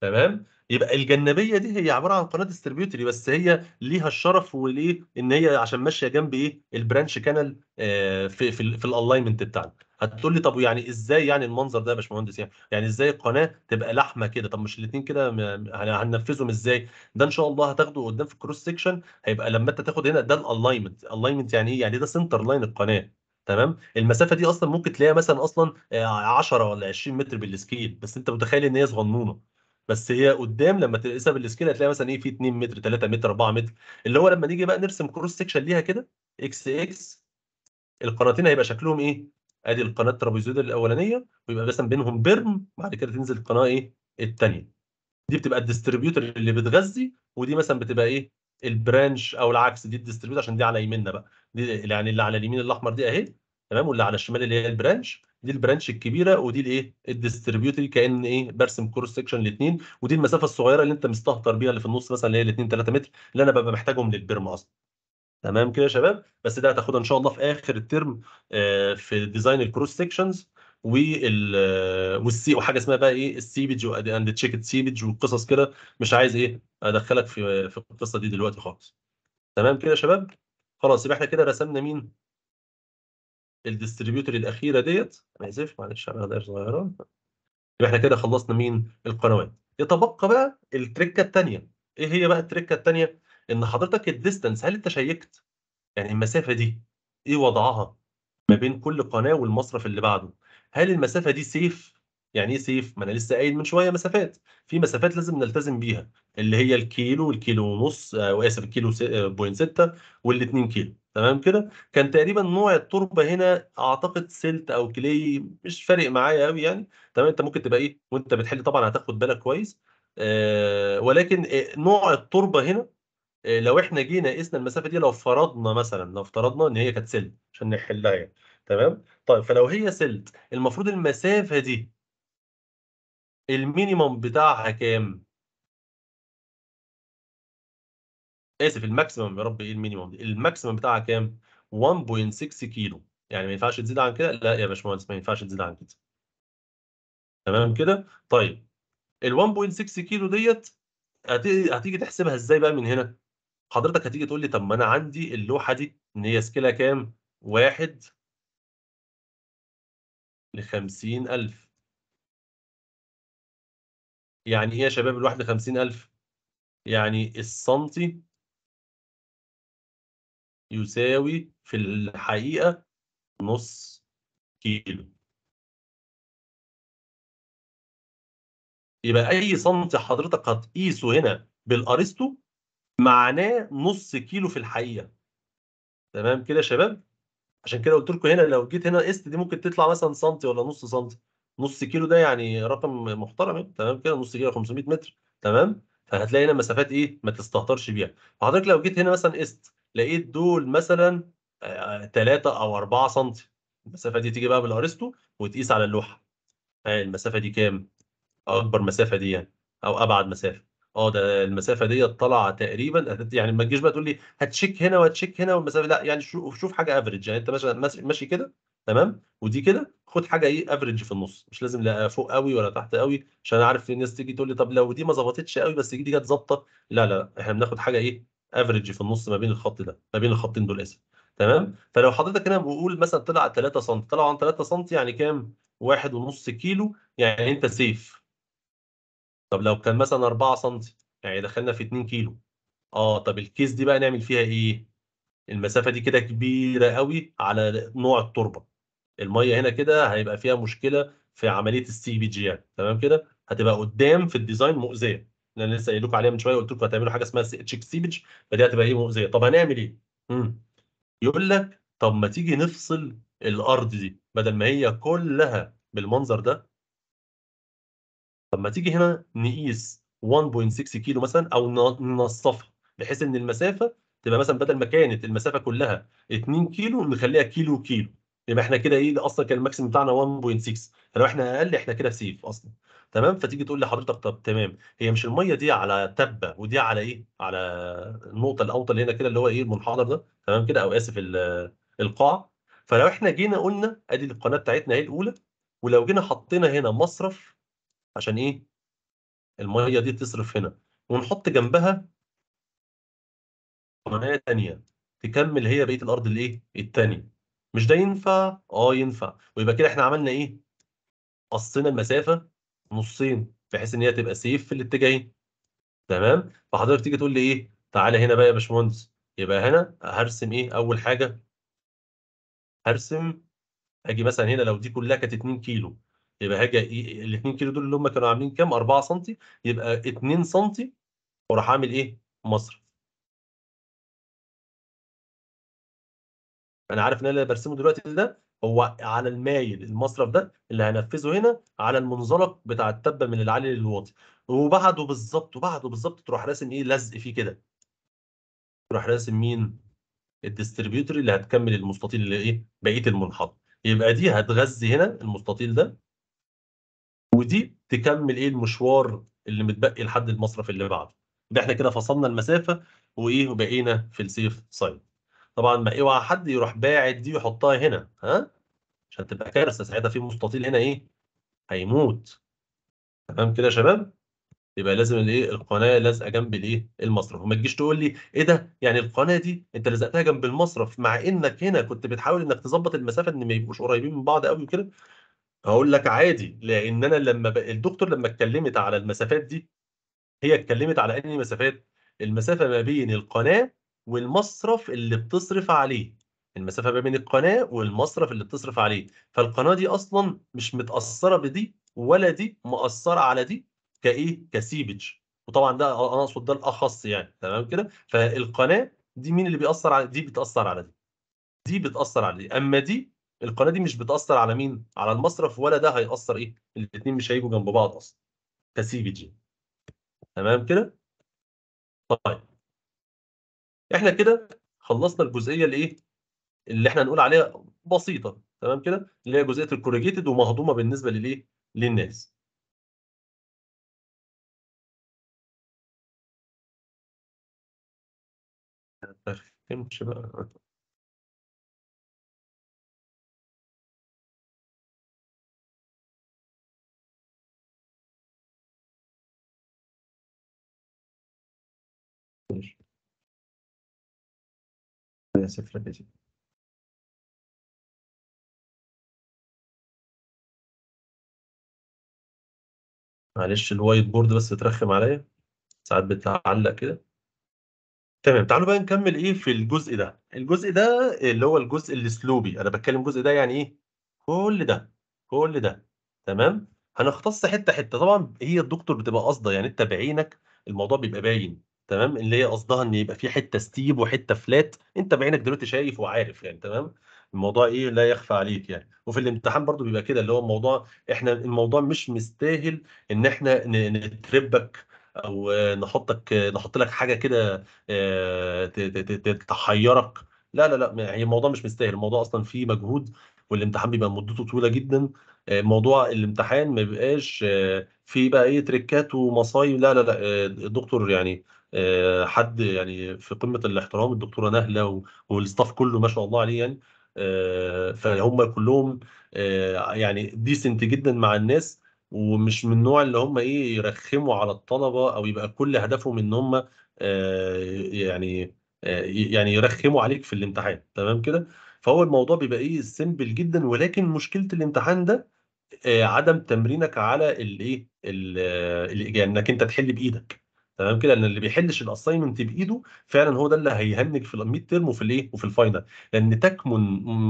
تمام يبقى الجنبيه دي هي عباره عن قناه ديستريبيوتري بس هي ليها الشرف وليه ان هي عشان ماشيه جنب ايه البرانش كانال آه، في, في الالاينمنت بتاعنا هتقول لي طب يعني ازاي يعني المنظر ده يا باشمهندس يعني يعني ازاي القناه تبقى لحمه كده طب مش الاثنين كده هننفذهم ازاي ده ان شاء الله هتاخده قدام في الكروس سيكشن هيبقى لما انت تاخد هنا ده الالاينمنت الالاينمنت يعني ايه يعني إيه ده سنتر لاين القناه تمام المسافه دي اصلا ممكن تلاقيها مثلا اصلا 10 آه، ولا 20 متر بالسكيل بس انت متخيل ان هي صغنونه بس هي قدام لما تقيسها بالسكيل هتلاقي مثلا ايه في 2 متر 3 متر 4 متر اللي هو لما نيجي بقى نرسم كروس سيكشن ليها كده اكس اكس القناتين هيبقى شكلهم ايه ادي القناه الترابيزويدال الاولانيه ويبقى مثلا بينهم بيرم بعد كده تنزل القناه ايه الثانيه دي بتبقى الديستريبيوتور اللي بتغذي ودي مثلا بتبقى ايه البرانش او العكس دي الديستريبيوتور عشان دي على يميننا بقى دي يعني اللي على اليمين الاحمر دي اهي تمام واللي على الشمال اللي هي البرانش دي البرانش الكبيره ودي الايه الديستريبيوتور كان ايه برسم كورس سكشن الاثنين ودي المسافه الصغيره اللي انت مستهتر بيها اللي في النص مثلا اللي هي 2 3 متر اللي انا ببقى محتاجهم للبرم اصلا تمام كده يا شباب بس ده هتاخدها ان شاء الله في اخر الترم آه، في ديزاين الكروس سيكشنز وال آه، والسي وحاجه اسمها بقى ايه السيبج اند تشيكت سيبج وقصص كده مش عايز ايه ادخلك في في القصه دي دلوقتي خالص تمام كده يا شباب خلاص يبقى احنا كده رسمنا مين الديستريبيوتور الاخيره ديت انا اسف معلش على دايره صغيره يبقى احنا كده خلصنا مين القنوات يتبقى بقى التركه الثانيه ايه هي بقى التركه الثانيه ان حضرتك الديستانس هل انت شيكت يعني المسافه دي ايه وضعها ما بين كل قناه والمصرف اللي بعده هل المسافه دي سيف يعني ايه سيف ما انا لسه قايل من شويه مسافات في مسافات لازم نلتزم بيها اللي هي الكيلو والكيلو ونص او آه، اسف الكيلو بوينت 6 وال2 كيلو تمام كده كان تقريبا نوع التربه هنا اعتقد سلت او كلي مش فارق معايا قوي يعني تمام انت ممكن تبقى ايه وانت بتحل طبعا هتاخد بالك كويس آه، ولكن آه، نوع التربه هنا آه، لو احنا جينا قسنا المسافه دي لو فرضنا مثلا لو افترضنا ان هي كانت سلت عشان نحلها يعني تمام طيب فلو هي سلت المفروض المسافه دي المينيموم بتاعها كام اسف الماكسيمم يا رب ايه المينيموم دي الماكسيمم بتاعها كام 1.6 كيلو يعني ما ينفعش تزيد عن كده لا يا باشمهندس ما ينفعش تزيد عن كده تمام كده طيب ال 1.6 كيلو ديت هتيجي تحسبها ازاي بقى من هنا حضرتك هتيجي تقول لي طب ما انا عندي اللوحه دي ان هي سكيلها كام؟ واحد لخمسين ألف يعني ايه يا شباب الواحد لخمسين ألف؟ يعني السنتي يساوي في الحقيقة نص كيلو يبقى أي سنتي حضرتك هتقيسه هنا بالأرسطو معناه نص كيلو في الحقيقه تمام كده يا شباب عشان كده قلت لكم هنا لو جيت هنا قست دي ممكن تطلع مثلا سنتي ولا نص سنتي نص كيلو ده يعني رقم محترم يعني، تمام كده نص كيلو 500 متر تمام فهتلاقي هنا مسافات ايه ما تستهترش بيها فحضرتك لو جيت هنا مثلا قست لقيت دول مثلا 3 آه، او 4 سنتي المسافه دي تيجي بقى بالارسطو وتقيس على اللوحه آه، المسافه دي كام اكبر مسافه دي يعني او ابعد مسافه اه ده المسافه ديت طالعه تقريبا يعني ما تجيش بقى تقول لي هتشيك هنا وهتشيك هنا والمسافه لا يعني شوف شوف حاجه افريج يعني انت مثلا ماشي ماشي كده تمام ودي كده خد حاجه ايه افريج في النص مش لازم لا فوق قوي ولا تحت قوي عشان عارف الناس تيجي تقول لي طب لو دي ما ظبطتش قوي بس دي جت ظابطه لا لا احنا بناخد حاجه ايه افريج في النص ما بين الخط ده ما بين الخطين دول اسف تمام فلو حضرتك هنا بقول مثلا طلع 3 سم طلع عن 3 سم يعني كام؟ 1.5 كيلو يعني انت سيف طب لو كان مثلا 4 سم يعني دخلنا في 2 كيلو اه طب الكيس دي بقى نعمل فيها ايه؟ المسافه دي كده كبيره قوي على نوع التربه الميه هنا كده هيبقى فيها مشكله في عمليه السي بي جي يعني تمام كده هتبقى قدام في الديزاين مؤذيه انا لسه قايل لكم عليها من شويه قلت لكم هتعملوا حاجه اسمها تشيك سيبج فدي هتبقى ايه مؤذيه طب هنعمل ايه؟ مم. يقول لك طب ما تيجي نفصل الارض دي بدل ما هي كلها بالمنظر ده طب ما تيجي هنا نقيس 1.6 كيلو مثلا او ننصفها بحيث ان المسافه تبقى مثلا بدل ما كانت المسافه كلها 2 كيلو نخليها كيلو كيلو يبقى احنا كده ايه اصلا كان الماكسيم بتاعنا 1.6 فلو احنا اقل احنا كده في سيف اصلا تمام فتيجي تقول لحضرتك طب تمام هي مش الميه دي على تبه ودي على ايه على النقطه الاوطى اللي هنا كده اللي هو ايه المنحدر ده تمام كده او اسف القاع فلو احنا جينا قلنا ادي القناه بتاعتنا اهي الاولى ولو جينا حطينا هنا مصرف عشان ايه الميه دي تصرف هنا ونحط جنبها قناه ثانيه تكمل هي بقيه الارض الايه الثانيه مش ده ينفع اه ينفع ويبقى كده احنا عملنا ايه قصينا المسافه نصين بحيث ان هي تبقى سيف في الاتجاهين إيه؟ تمام فحضرتك تيجي تقول لي ايه تعالى هنا بقى يا باشمهندس يبقى هنا هرسم ايه اول حاجه هرسم اجي مثلا هنا لو دي كلها كانت 2 كيلو يبقى هاجي ال 2 كيلو دول اللي هم كانوا عاملين كام 4 سم يبقى 2 سم وراح اعمل ايه مصرف انا عارف ان انا برسمه دلوقتي ده هو على المايل المصرف ده اللي هنفذه هنا على المنزلق بتاع التبه من العالي للواطي وبعده بالظبط وبعده بالظبط تروح راسم ايه لزق فيه كده تروح راسم مين الديستريبيوتور اللي هتكمل المستطيل اللي ايه بقيه المنحط يبقى دي هتغذي هنا المستطيل ده ودي تكمل ايه المشوار اللي متبقي لحد المصرف اللي بعده يبقى احنا كده فصلنا المسافه وايه وبقينا في السيف سايد طبعا ما اوعى حد يروح باعت دي ويحطها هنا ها عشان تبقى كارثه ساعتها في مستطيل هنا ايه هيموت تمام كده يا شباب يبقى لازم الايه القناه لازقه جنب الايه المصرف وما تجيش تقول لي ايه ده يعني القناه دي انت لزقتها جنب المصرف مع انك هنا كنت بتحاول انك تظبط المسافه ان ما يبقوش قريبين من بعض قوي وكده هقول لك عادي، لإن أنا لمّا ب الدكتور لمّا اتكلّمت على المسافات دي، هي اتكلّمت على أنهي مسافات؟ المسافة ما بين القناة والمصرف اللي بتصرف عليه، المسافة ما بين القناة والمصرف اللي بتصرف عليه، فالقناة دي أصلًا مش متأثّرة بدي ولا دي مأثّرة على دي كإيه، كسيبج. وطبعًا ده أنا أقصد ده الأخص يعني تمام كده، فالقناة دي مين اللي بيأثّر على دي بتأثّر على دي، دي بتأثّر على دي، أمّا دي القناه دي مش بتاثر على مين؟ على المصرف ولا ده هيأثر ايه؟ الاثنين مش هيجوا جنب بعض اصلا كسي بي جي تمام كده؟ طيب احنا كده خلصنا الجزئيه اللي ايه؟ اللي احنا هنقول عليها بسيطه تمام كده؟ اللي هي جزئيه الكوريجيتد ومهضومه بالنسبه للايه؟ للناس. ما بقى صفر معلش الوايت بورد بس بترخم عليا ساعات بتعلق كده تمام تعالوا بقى نكمل ايه في الجزء ده الجزء ده اللي هو الجزء السلوبي انا بتكلم الجزء ده يعني ايه كل ده كل ده تمام هنختص حته حته طبعا هي الدكتور بتبقى قاصده يعني انت بعينك الموضوع بيبقى باين تمام اللي هي قصدها ان يبقى في حته ستيب وحته فلات انت بعينك دلوقتي شايف وعارف يعني تمام الموضوع ايه لا يخفى عليك يعني وفي الامتحان برضو بيبقى كده اللي هو الموضوع احنا الموضوع مش مستاهل ان احنا نتربك او نحطك نحط لك حاجه كده آه، تحيرك لا لا لا هي الموضوع مش مستاهل الموضوع اصلا فيه مجهود والامتحان بيبقى مدته طويله جدا آه، موضوع الامتحان ما بيبقاش آه، فيه بقى ايه تريكات ومصايب لا لا لا الدكتور يعني آه، حد يعني في قمه الاحترام الدكتوره نهله والستاف كله ما شاء الله عليه يعني آه، فهم كلهم آه، يعني ديسنت جدا مع الناس ومش من النوع اللي هم ايه يرخموا على الطلبه او يبقى كل هدفهم ان هم يعني يعني يرخموا عليك في الامتحان تمام كده فهو الموضوع بيبقى ايه سيمبل جدا ولكن مشكله الامتحان ده عدم تمرينك على الايه انك انت تحل بايدك تمام كده ان اللي بيحلش الاساينمنت بايده فعلا هو ده اللي هيهنج في الميد تيرم وفي الايه وفي الفاينل لان تكمن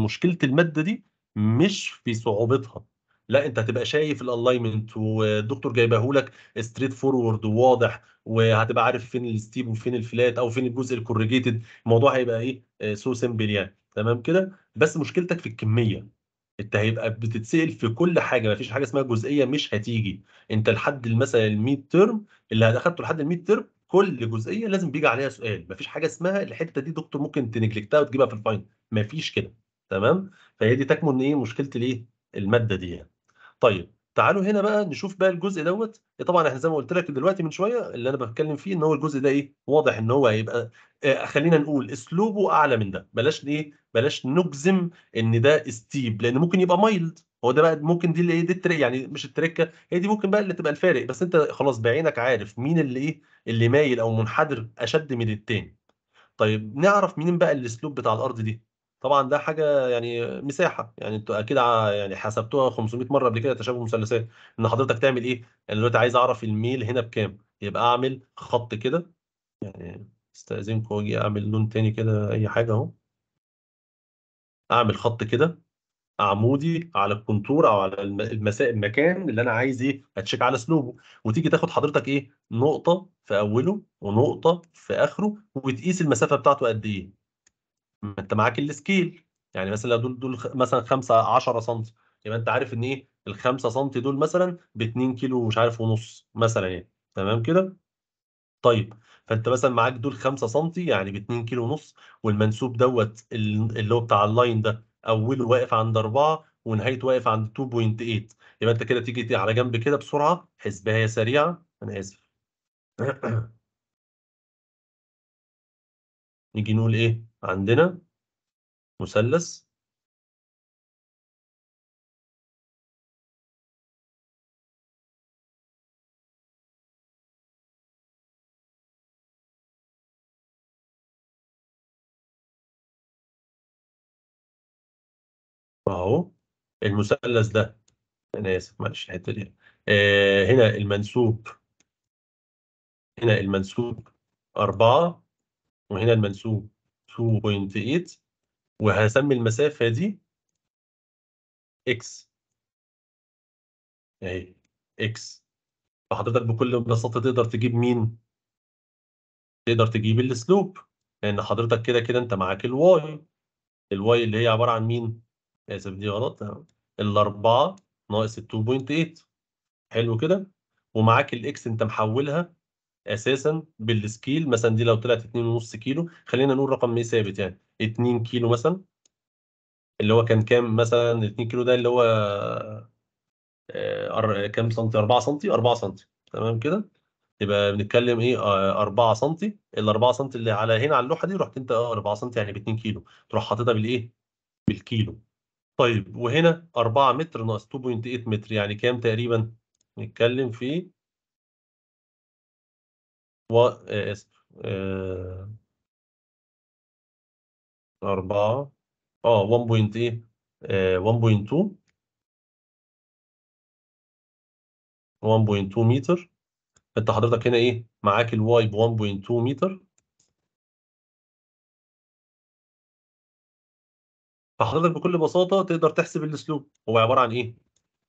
مشكله الماده دي مش في صعوبتها لا انت هتبقى شايف الالاينمنت والدكتور جايبه لك ستريت فورورد وواضح وهتبقى عارف فين الستيب وفين الفلات او فين الجزء الكورجيتد الموضوع هيبقى ايه سو سمبل سيمبل يعني تمام كده بس مشكلتك في الكميه انت هيبقى بتتسال في كل حاجه مفيش حاجه اسمها جزئيه مش هتيجي انت لحد مثلا الميد ترم اللي اخدته لحد الميد ترم كل جزئيه لازم بيجي عليها سؤال مفيش حاجه اسمها الحته دي دكتور ممكن تنجلكتها وتجيبها في الفاينل مفيش كده تمام فهي دي تكمن ايه مشكله الايه الماده دي يعني. طيب تعالوا هنا بقى نشوف بقى الجزء دوت إيه، طبعا احنا زي ما قلت لك دلوقتي من شويه اللي انا بتكلم فيه ان هو الجزء ده ايه واضح ان هو هيبقى آه، خلينا نقول اسلوبه اعلى من ده بلاش ايه بلاش نجزم ان ده ستيب لان ممكن يبقى مايلد هو ده بقى ممكن دي اللي ايه دي التريك يعني مش التركه هي دي ممكن بقى اللي تبقى الفارق بس انت خلاص بعينك عارف مين اللي ايه اللي مايل او منحدر اشد من التاني طيب نعرف مين بقى الاسلوب بتاع الارض دي طبعا ده حاجه يعني مساحه يعني انتوا اكيد يعني حسبتوها 500 مره قبل كده تشابه مثلثات ان حضرتك تعمل ايه انا دلوقتي عايز اعرف الميل هنا بكام يبقى اعمل خط كده يعني استاذنكم واجي اعمل لون تاني كده اي حاجه اهو اعمل خط كده عمودي على الكونتور او على المساء المكان اللي انا عايز ايه اتشيك على سلوبه وتيجي تاخد حضرتك ايه نقطه في اوله ونقطه في اخره وتقيس المسافه بتاعته قد ايه ما انت معاك السكيل يعني مثلا لو دول دول مثلا 5 10 سم يبقى انت عارف ان ايه ال 5 سم دول مثلا ب 2 كيلو مش عارف ونص مثلا يعني تمام كده طيب فانت مثلا معاك دول 5 سم يعني ب 2 كيلو ونص والمنسوب دوت اللي هو بتاع اللاين ده اوله واقف عند 4 ونهايته واقف عند 2.8 يبقى انت كده تيجي على جنب كده بسرعه حسبها هي سريعه انا اسف (clears throat) نيجي نقول ايه عندنا مثلث اهو المثلث ده انا اسف معلش الحته دي آه، هنا المنسوب هنا المنسوب أربعة وهنا المنسوب 2.8 وهسمي المسافة دي اكس اهي اكس فحضرتك بكل بساطة تقدر تجيب مين؟ تقدر تجيب السلوب لأن حضرتك كده كده أنت معاك الواي الواي اللي هي عبارة عن مين؟ آسف دي غلط الأربعة ناقص 2.8 حلو كده؟ ومعاك الإكس أنت محولها اساسا بالسكيل مثلا دي لو طلعت 2.5 كيلو خلينا نقول رقم ايه ثابت يعني 2 كيلو مثلا اللي هو كان كام مثلا 2 كيلو ده اللي هو آه، كام سنتي 4 سنتي 4 سنتي تمام كده يبقى بنتكلم ايه 4 آه، سنتي ال 4 سنتي اللي على هنا على اللوحه دي رحت انت اه 4 سنتي يعني ب 2 كيلو تروح حاططها بالايه بالكيلو طيب وهنا 4 متر ناقص 2.8 متر يعني كام تقريبا نتكلم في و إيه، اسف إيه، أربعة اه 1 1.2 1.2 متر انت حضرتك هنا ايه معاك الواي ب 1.2 متر فحضرتك بكل بساطه تقدر تحسب السلوب هو عباره عن ايه؟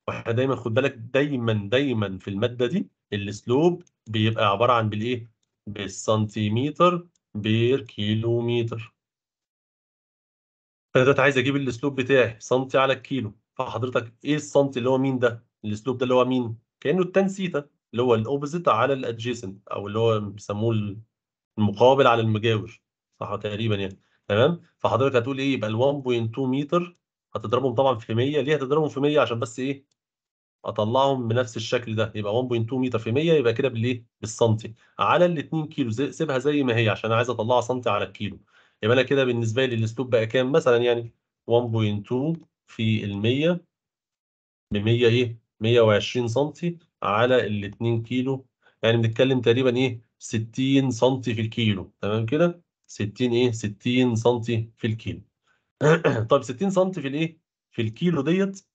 واحنا دايما خد بالك دايما دايما في الماده دي السلوب بيبقى عباره عن بالايه؟ بالسنتيمتر بير كيلومتر فانا دلوقتي عايز اجيب الاسلوب بتاعي سنتي على الكيلو فحضرتك ايه السنتي اللي هو مين ده الاسلوب ده اللي هو مين كانه التان سيتا اللي هو الاوبوزيت على الادجيسنت او اللي هو بيسموه المقابل على المجاور صح تقريبا يعني تمام فحضرتك هتقول ايه يبقى ال 1.2 متر هتضربهم طبعا في 100 ليه هتضربهم في 100 عشان بس ايه اطلعهم بنفس الشكل ده يبقى 1.2 متر في 100 يبقى كده بالايه بالسنتي على ال 2 كيلو سيبها زي ما هي عشان عايز اطلعها سنتي على الكيلو يبقى انا كده بالنسبه لي الاسلوب بقى كام مثلا يعني 1.2 في ال 100 ب 100 ايه 120 سنتي على ال 2 كيلو يعني بنتكلم تقريبا ايه 60 سنتي في الكيلو تمام كده 60 ايه 60 سنتي في الكيلو (clears throat) طب 60 سنتي في الايه في الكيلو ديت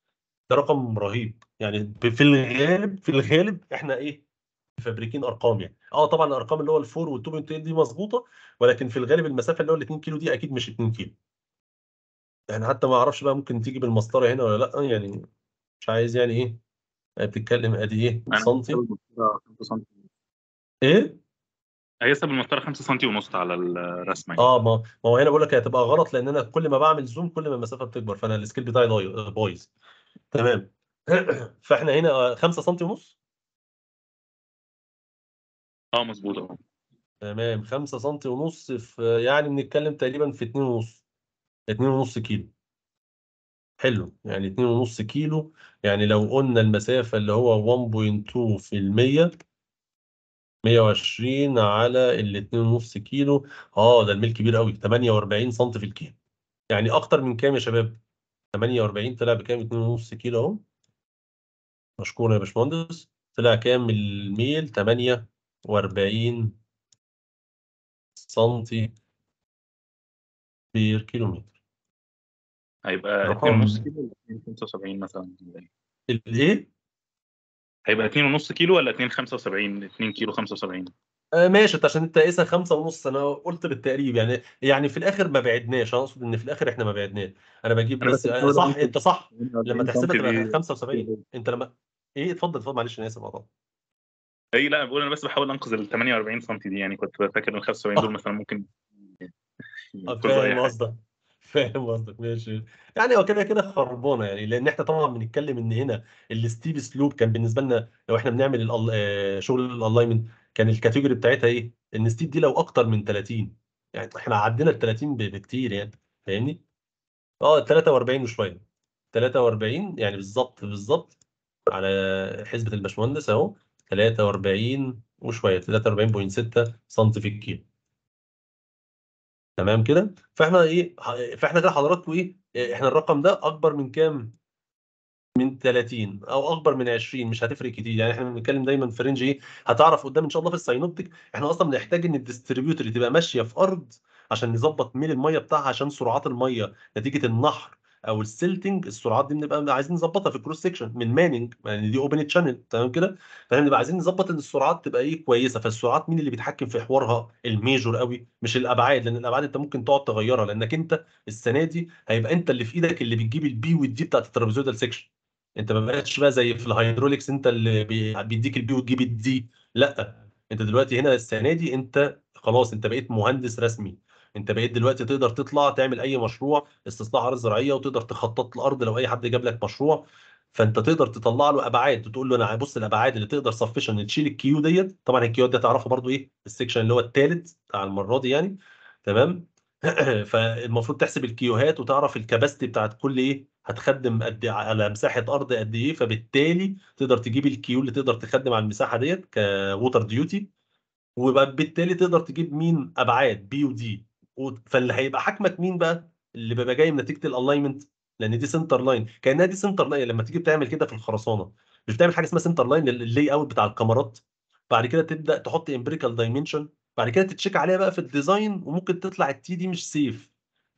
ده رقم رهيب يعني في الغالب في الغالب احنا ايه فابريكين ارقام يعني اه طبعا الارقام اللي هو الفور وال2.8 دي مظبوطه ولكن في الغالب المسافه اللي هو ال2 كيلو دي اكيد مش 2 كيلو يعني حتى ما اعرفش بقى ممكن تيجي بالمسطره هنا ولا لا يعني مش عايز يعني ايه آه، بتتكلم ادي ايه سنتي ايه هيسب المسطره 5 سم ونص على الرسمه يعني. اه ما ما هو هنا بقول لك هتبقى غلط لان انا كل ما بعمل زوم كل ما المسافه بتكبر فانا السكيل بتاعي بايظ تمام (coughs) فاحنا هنا 5 آه، سم ونص اه مظبوط اه تمام 5 سم ونص في يعني بنتكلم تقريبا في 2 ونص 2 ونص كيلو حلو يعني 2 ونص كيلو يعني لو قلنا المسافة اللي هو 1.2 في المية 120 على ال 2 ونص كيلو اه ده الميل كبير قوي 48 سم في الكيلو يعني اكتر من كام يا شباب 48 طلع بكام 2 ونص كيلو اهو مشكور يا باشمهندس طلع كام الميل 48 سنتي بير كيلومتر هيبقى 2.5 كيلو ولا 2.75 مثلا إيه؟ الايه؟ هيبقى 2.5 كيلو ولا 2.75 2 كيلو 75 آه ماشي عشان انت قايسها 5 ونص انا قلت بالتقريب يعني يعني في الاخر ما بعدناش انا اقصد ان في الاخر احنا ما بعدناش انا بجيب بس, آه، صح انت صح لما تحسبها تبقى 75 انت لما ايه اتفضل اتفضل معلش انا اسف قطعت اي لا بقول انا بس بحاول انقذ ال 48 سم دي يعني كنت فاكر ان ال 75 دول آه. مثلا ممكن آه، فاهم قصدك فاهم قصدك ماشي يعني هو كده كده خربانه يعني لان احنا طبعا بنتكلم ان هنا الستيب سلوب كان بالنسبه لنا لو احنا بنعمل آه، شغل الالاينمنت كان الكاتيجوري بتاعتها ايه؟ ان ستيب دي لو اكتر من 30 يعني احنا عدينا ال 30 بكتير يعني فاهمني؟ اه 43 وشويه 43 يعني بالظبط بالظبط على حسبة الباشمهندس أهو 43 وشوية 43.6 سم في الكيلو تمام كده فاحنا ايه فاحنا كده حضراتكم ايه احنا الرقم ده اكبر من كام من 30 او اكبر من 20 مش هتفرق كتير يعني احنا بنتكلم دايما في رينج ايه هتعرف قدام ان شاء الله في الساينوبتيك احنا اصلا بنحتاج ان الديستريبيوتور تبقى ماشيه في ارض عشان نظبط ميل الميه بتاعها عشان سرعات الميه نتيجه النحر او السيلتنج السرعات دي بنبقى عايزين نظبطها في الكروس سيكشن من مانينج يعني دي اوبن تشانل تمام كده فاحنا بنبقى عايزين نظبط ان السرعات تبقى ايه كويسه فالسرعات مين اللي بيتحكم في حوارها الميجور قوي مش الابعاد لان الابعاد انت ممكن تقعد تغيرها لانك انت السنه دي هيبقى انت اللي في ايدك اللي بتجيب البي والدي بتاعت الترابيزويدال سيكشن انت ما بقتش بقى زي في الهيدروليكس انت اللي بيديك البي وتجيب الدي لا انت دلوقتي هنا السنه دي انت خلاص انت بقيت مهندس رسمي انت بقيت دلوقتي تقدر تطلع تعمل اي مشروع استصلاح ارض زراعيه وتقدر تخطط الارض لو اي حد جاب لك مشروع فانت تقدر تطلع له ابعاد وتقول له انا بص الابعاد اللي تقدر سفشن تشيل الكيو ديت طبعا الكيو ده تعرفه برضو ايه السكشن اللي هو الثالث بتاع المره دي يعني تمام (clears throat) فالمفروض تحسب الكيوهات وتعرف الكباستي بتاعت كل ايه هتخدم قد إيه؟ على مساحه ارض قد ايه فبالتالي تقدر تجيب الكيو اللي تقدر تخدم على المساحه ديت كووتر ديوتي وبالتالي تقدر تجيب مين ابعاد بي ودي فاللي هيبقى حاكمك مين بقى؟ اللي بيبقى جاي من نتيجه الالاينمنت لان دي سنتر لاين كانها دي سنتر لاين لما تيجي بتعمل كده في الخرسانه مش بتعمل حاجه اسمها سنتر لاين اللي اوت بتاع الكاميرات بعد كده تبدا تحط امبريكال دايمنشن بعد كده تتشيك عليها بقى في الديزاين وممكن تطلع التي دي مش سيف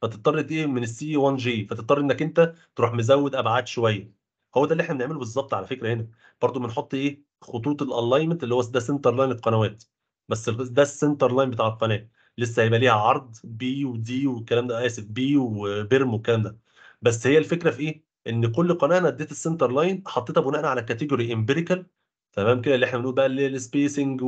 فتضطر ايه من السي 1 جي فتضطر انك انت تروح مزود ابعاد شويه هو ده اللي احنا بنعمله بالظبط على فكره هنا برضو بنحط ايه خطوط الالاينمنت اللي هو ده سنتر لاين القنوات بس ده السنتر لاين بتاع القناه لسه هيبقى ليها عرض بي ودي والكلام ده آه، اسف بي وبيرم والكلام ده بس هي الفكره في ايه؟ ان كل قناه انا اديت السنتر لاين حطيتها بناء على كاتيجوري امبيريكال تمام كده اللي احنا بنقول بقى السبيسنج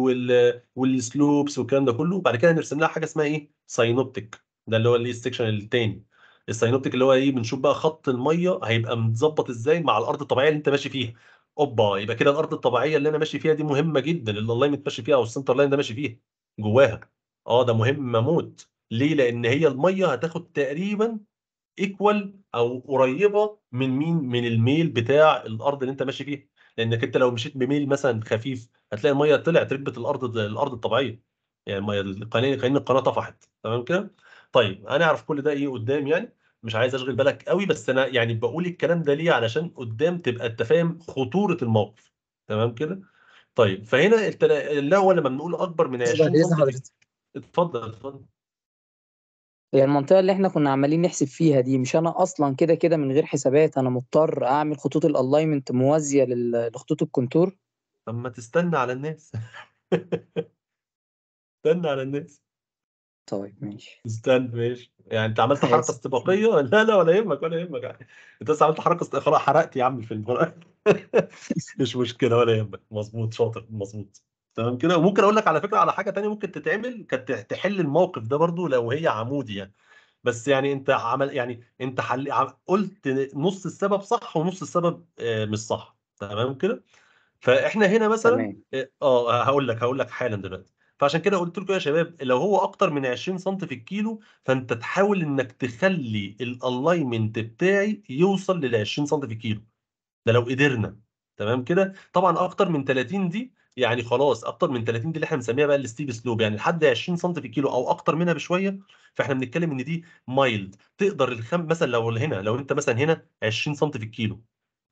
والسلوبس والكلام ده كله وبعد كده هنرسم لها حاجه اسمها ايه؟ ساينوبتيك ده اللي هو الايه السكشن الثاني الساينوبتيك اللي هو ايه بنشوف بقى خط الميه هيبقى متظبط ازاي مع الارض الطبيعيه اللي انت ماشي فيها اوبا يبقى كده الارض الطبيعيه اللي انا ماشي فيها دي مهمه جدا اللي ماشي فيها او السنتر لاين ده ماشي فيها جواها اه ده مهم موت ليه لان هي الميه هتاخد تقريبا ايكوال او قريبه من مين من الميل بتاع الارض اللي انت ماشي فيها لانك انت لو مشيت بميل مثلا خفيف هتلاقي الميه طلعت ركبت الارض الارض الطبيعيه يعني الميه كان القناه طفحت تمام كده طيب هنعرف كل ده ايه قدام يعني مش عايز اشغل بالك قوي بس انا يعني بقول الكلام ده ليه علشان قدام تبقى انت فاهم خطوره الموقف تمام كده طيب فهنا التلا... هو لما بنقول اكبر من 20 اتفضل اتفضل هي المنطقة اللي احنا كنا عمالين نحسب فيها دي مش انا اصلا كده كده من غير حسابات انا مضطر اعمل خطوط الالاينمنت موازية لخطوط الكونتور طب ما تستنى على الناس (laughs) استنى على الناس طيب ماشي استنى ماشي يعني انت عملت حركه استباقيه (laughs) لا لا ولا يهمك ولا يهمك يعني. انت بس عملت حركه استخراج حرقت يا عم الفيلم (laughs) مش مشكله ولا يهمك مظبوط شاطر مظبوط تمام كده وممكن اقول لك على فكره على حاجه ثانيه ممكن تتعمل كانت تحل الموقف ده برضو لو هي عمودي يعني بس يعني انت عمل يعني انت حل قلت نص السبب صح ونص السبب آه، مش صح تمام كده فاحنا هنا مثلا اه آه، هقول لك هقول لك حالا دلوقتي فعشان كده قلت لكم يا شباب لو هو اكتر من 20 سم في الكيلو فانت تحاول انك تخلي الالاينمنت بتاعي يوصل لل 20 سم في الكيلو ده لو قدرنا تمام كده طبعا اكتر من 30 دي يعني خلاص اكتر من 30 دي اللي احنا بنسميها بقى الستيب سلوب يعني لحد 20 سم في الكيلو او اكتر منها بشويه فاحنا بنتكلم ان دي مايلد تقدر الخم مثلا لو هنا لو انت مثلا هنا 20 سم في الكيلو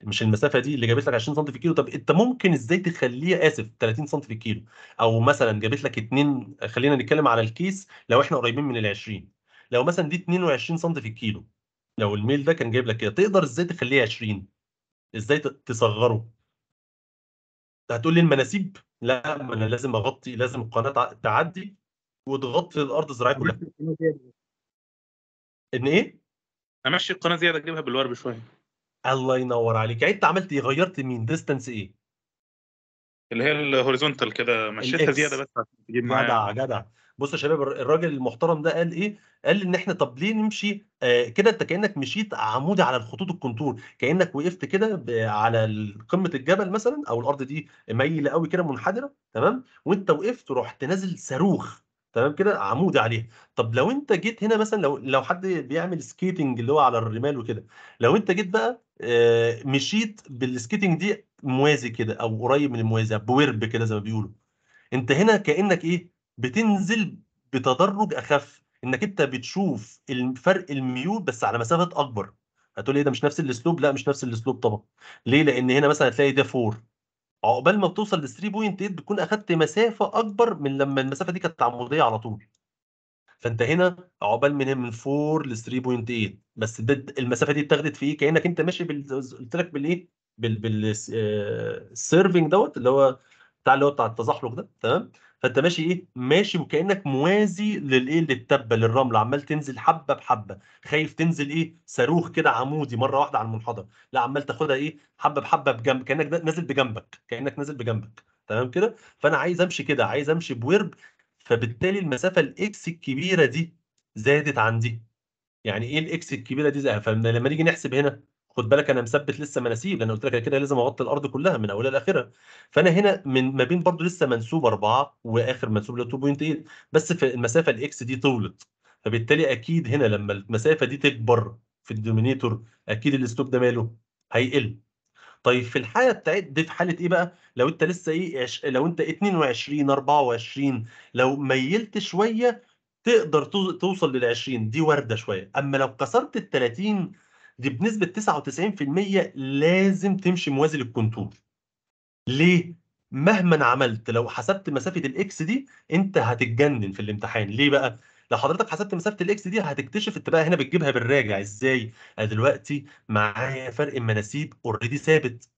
مش المسافه دي اللي جابت لك 20 سم في الكيلو طب انت ممكن ازاي تخليها اسف 30 سم في الكيلو او مثلا جابت لك 2 خلينا نتكلم على الكيس لو احنا قريبين من ال 20 لو مثلا دي 22 سم في الكيلو لو الميل ده كان جايب لك كده تقدر ازاي تخليه 20 ازاي تصغره هتقول لي المناسيب لا ما انا لازم اغطي لازم القناه تعدي وتغطي الارض الزراعيه كلها ان ايه امشي القناه زياده اجيبها بالورب شويه الله ينور عليك انت عملت ايه غيرت مين ديستانس ايه اللي هي الهوريزونتال كده مشيتها زياده بس عشان تجيب جدع جدع بصوا يا شباب الراجل المحترم ده قال ايه؟ قال ان احنا طب ليه نمشي آه كده انت كانك مشيت عمودي على الخطوط الكونتور كانك وقفت كده على قمه الجبل مثلا او الارض دي مايله قوي كده منحدره تمام؟ وانت وقفت رحت نازل صاروخ تمام كده عمودي عليها طب لو انت جيت هنا مثلا لو لو حد بيعمل سكيتنج اللي هو على الرمال وكده لو انت جيت بقى آه مشيت بالسكيتنج دي موازي كده او قريب من الموازي بورب كده زي ما بيقولوا انت هنا كانك ايه بتنزل بتدرج اخف انك انت بتشوف الفرق الميول بس على مسافه اكبر هتقول ايه ده مش نفس الاسلوب لا مش نفس الاسلوب طبعا ليه لان هنا مثلا هتلاقي ده 4 عقبال ما بتوصل ل 3.8 بتكون اخذت مسافه اكبر من لما المسافه دي كانت عموديه على طول فانت هنا عقبال من هنا من 4 ل 3.8 بس ده المسافه دي اتاخدت في ايه كانك انت ماشي قلت لك بالايه بالسيرفنج آه، دوت اللي هو بتاع اللي هو بتاع التزحلق ده تمام فانت ماشي ايه ماشي وكانك موازي للايه للتبه للرمل عمال تنزل حبه بحبه خايف تنزل ايه صاروخ كده عمودي مره واحده على المنحدر لا عمال تاخدها ايه حبه بحبه بجنب كانك نازل بجنبك كانك نازل بجنبك تمام كده فانا عايز امشي كده عايز امشي بورب فبالتالي المسافه الاكس الكبيره دي زادت عندي يعني ايه الاكس الكبيره دي زادت فلما نيجي نحسب هنا خد بالك انا مثبت لسه مناسيب لان قلت لك كده لازم اغطي الارض كلها من اولها لاخرها فانا هنا من ما بين برضو لسه منسوب 4 واخر منسوب ل 2.8 بس في المسافه الاكس دي طولت فبالتالي اكيد هنا لما المسافه دي تكبر في الدومينيتور اكيد الاسلوب ده ماله هيقل طيب في الحاله بتاعت دي في حاله ايه بقى لو انت لسه ايه عش... لو انت 22 24 لو ميلت شويه تقدر توصل لل 20 دي وارده شويه اما لو كسرت ال 30 دي بنسبه 99% لازم تمشي موازي للكونتور ليه مهما عملت لو حسبت مسافه الاكس دي انت هتتجنن في الامتحان ليه بقى لو حضرتك حسبت مسافه الاكس دي هتكتشف انت بقى هنا بتجيبها بالراجع ازاي انا آه، دلوقتي معايا فرق المناسيب اوريدي ثابت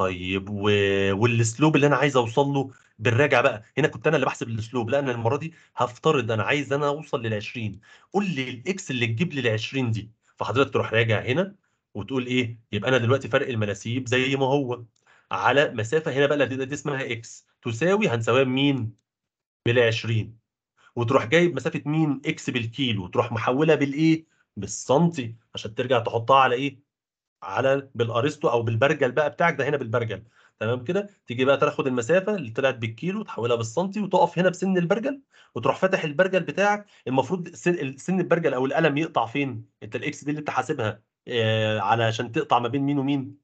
طيب و... والسلوب اللي انا عايز اوصل له بالراجع بقى هنا كنت انا اللي بحسب الاسلوب لا انا المره دي هفترض انا عايز انا اوصل لل 20 قول لي الاكس اللي تجيب لي ال 20 دي فحضرتك تروح راجع هنا وتقول ايه يبقى انا دلوقتي فرق المناسيب زي ما هو على مسافه هنا بقى دي اسمها اكس تساوي هنساويها مين بال 20 وتروح جايب مسافه مين؟ اكس بالكيلو وتروح محولها بالايه؟ بالسنتي عشان ترجع تحطها على ايه؟ على بالارسطو او بالبرجل بقى بتاعك ده هنا بالبرجل تمام كده تيجي بقى تاخد المسافه اللي طلعت بالكيلو تحولها بالسنتي وتقف هنا بسن البرجل وتروح فاتح البرجل بتاعك المفروض سن, سن البرجل او القلم يقطع فين انت الاكس دي اللي انت حاسبها آه علشان تقطع ما بين مين ومين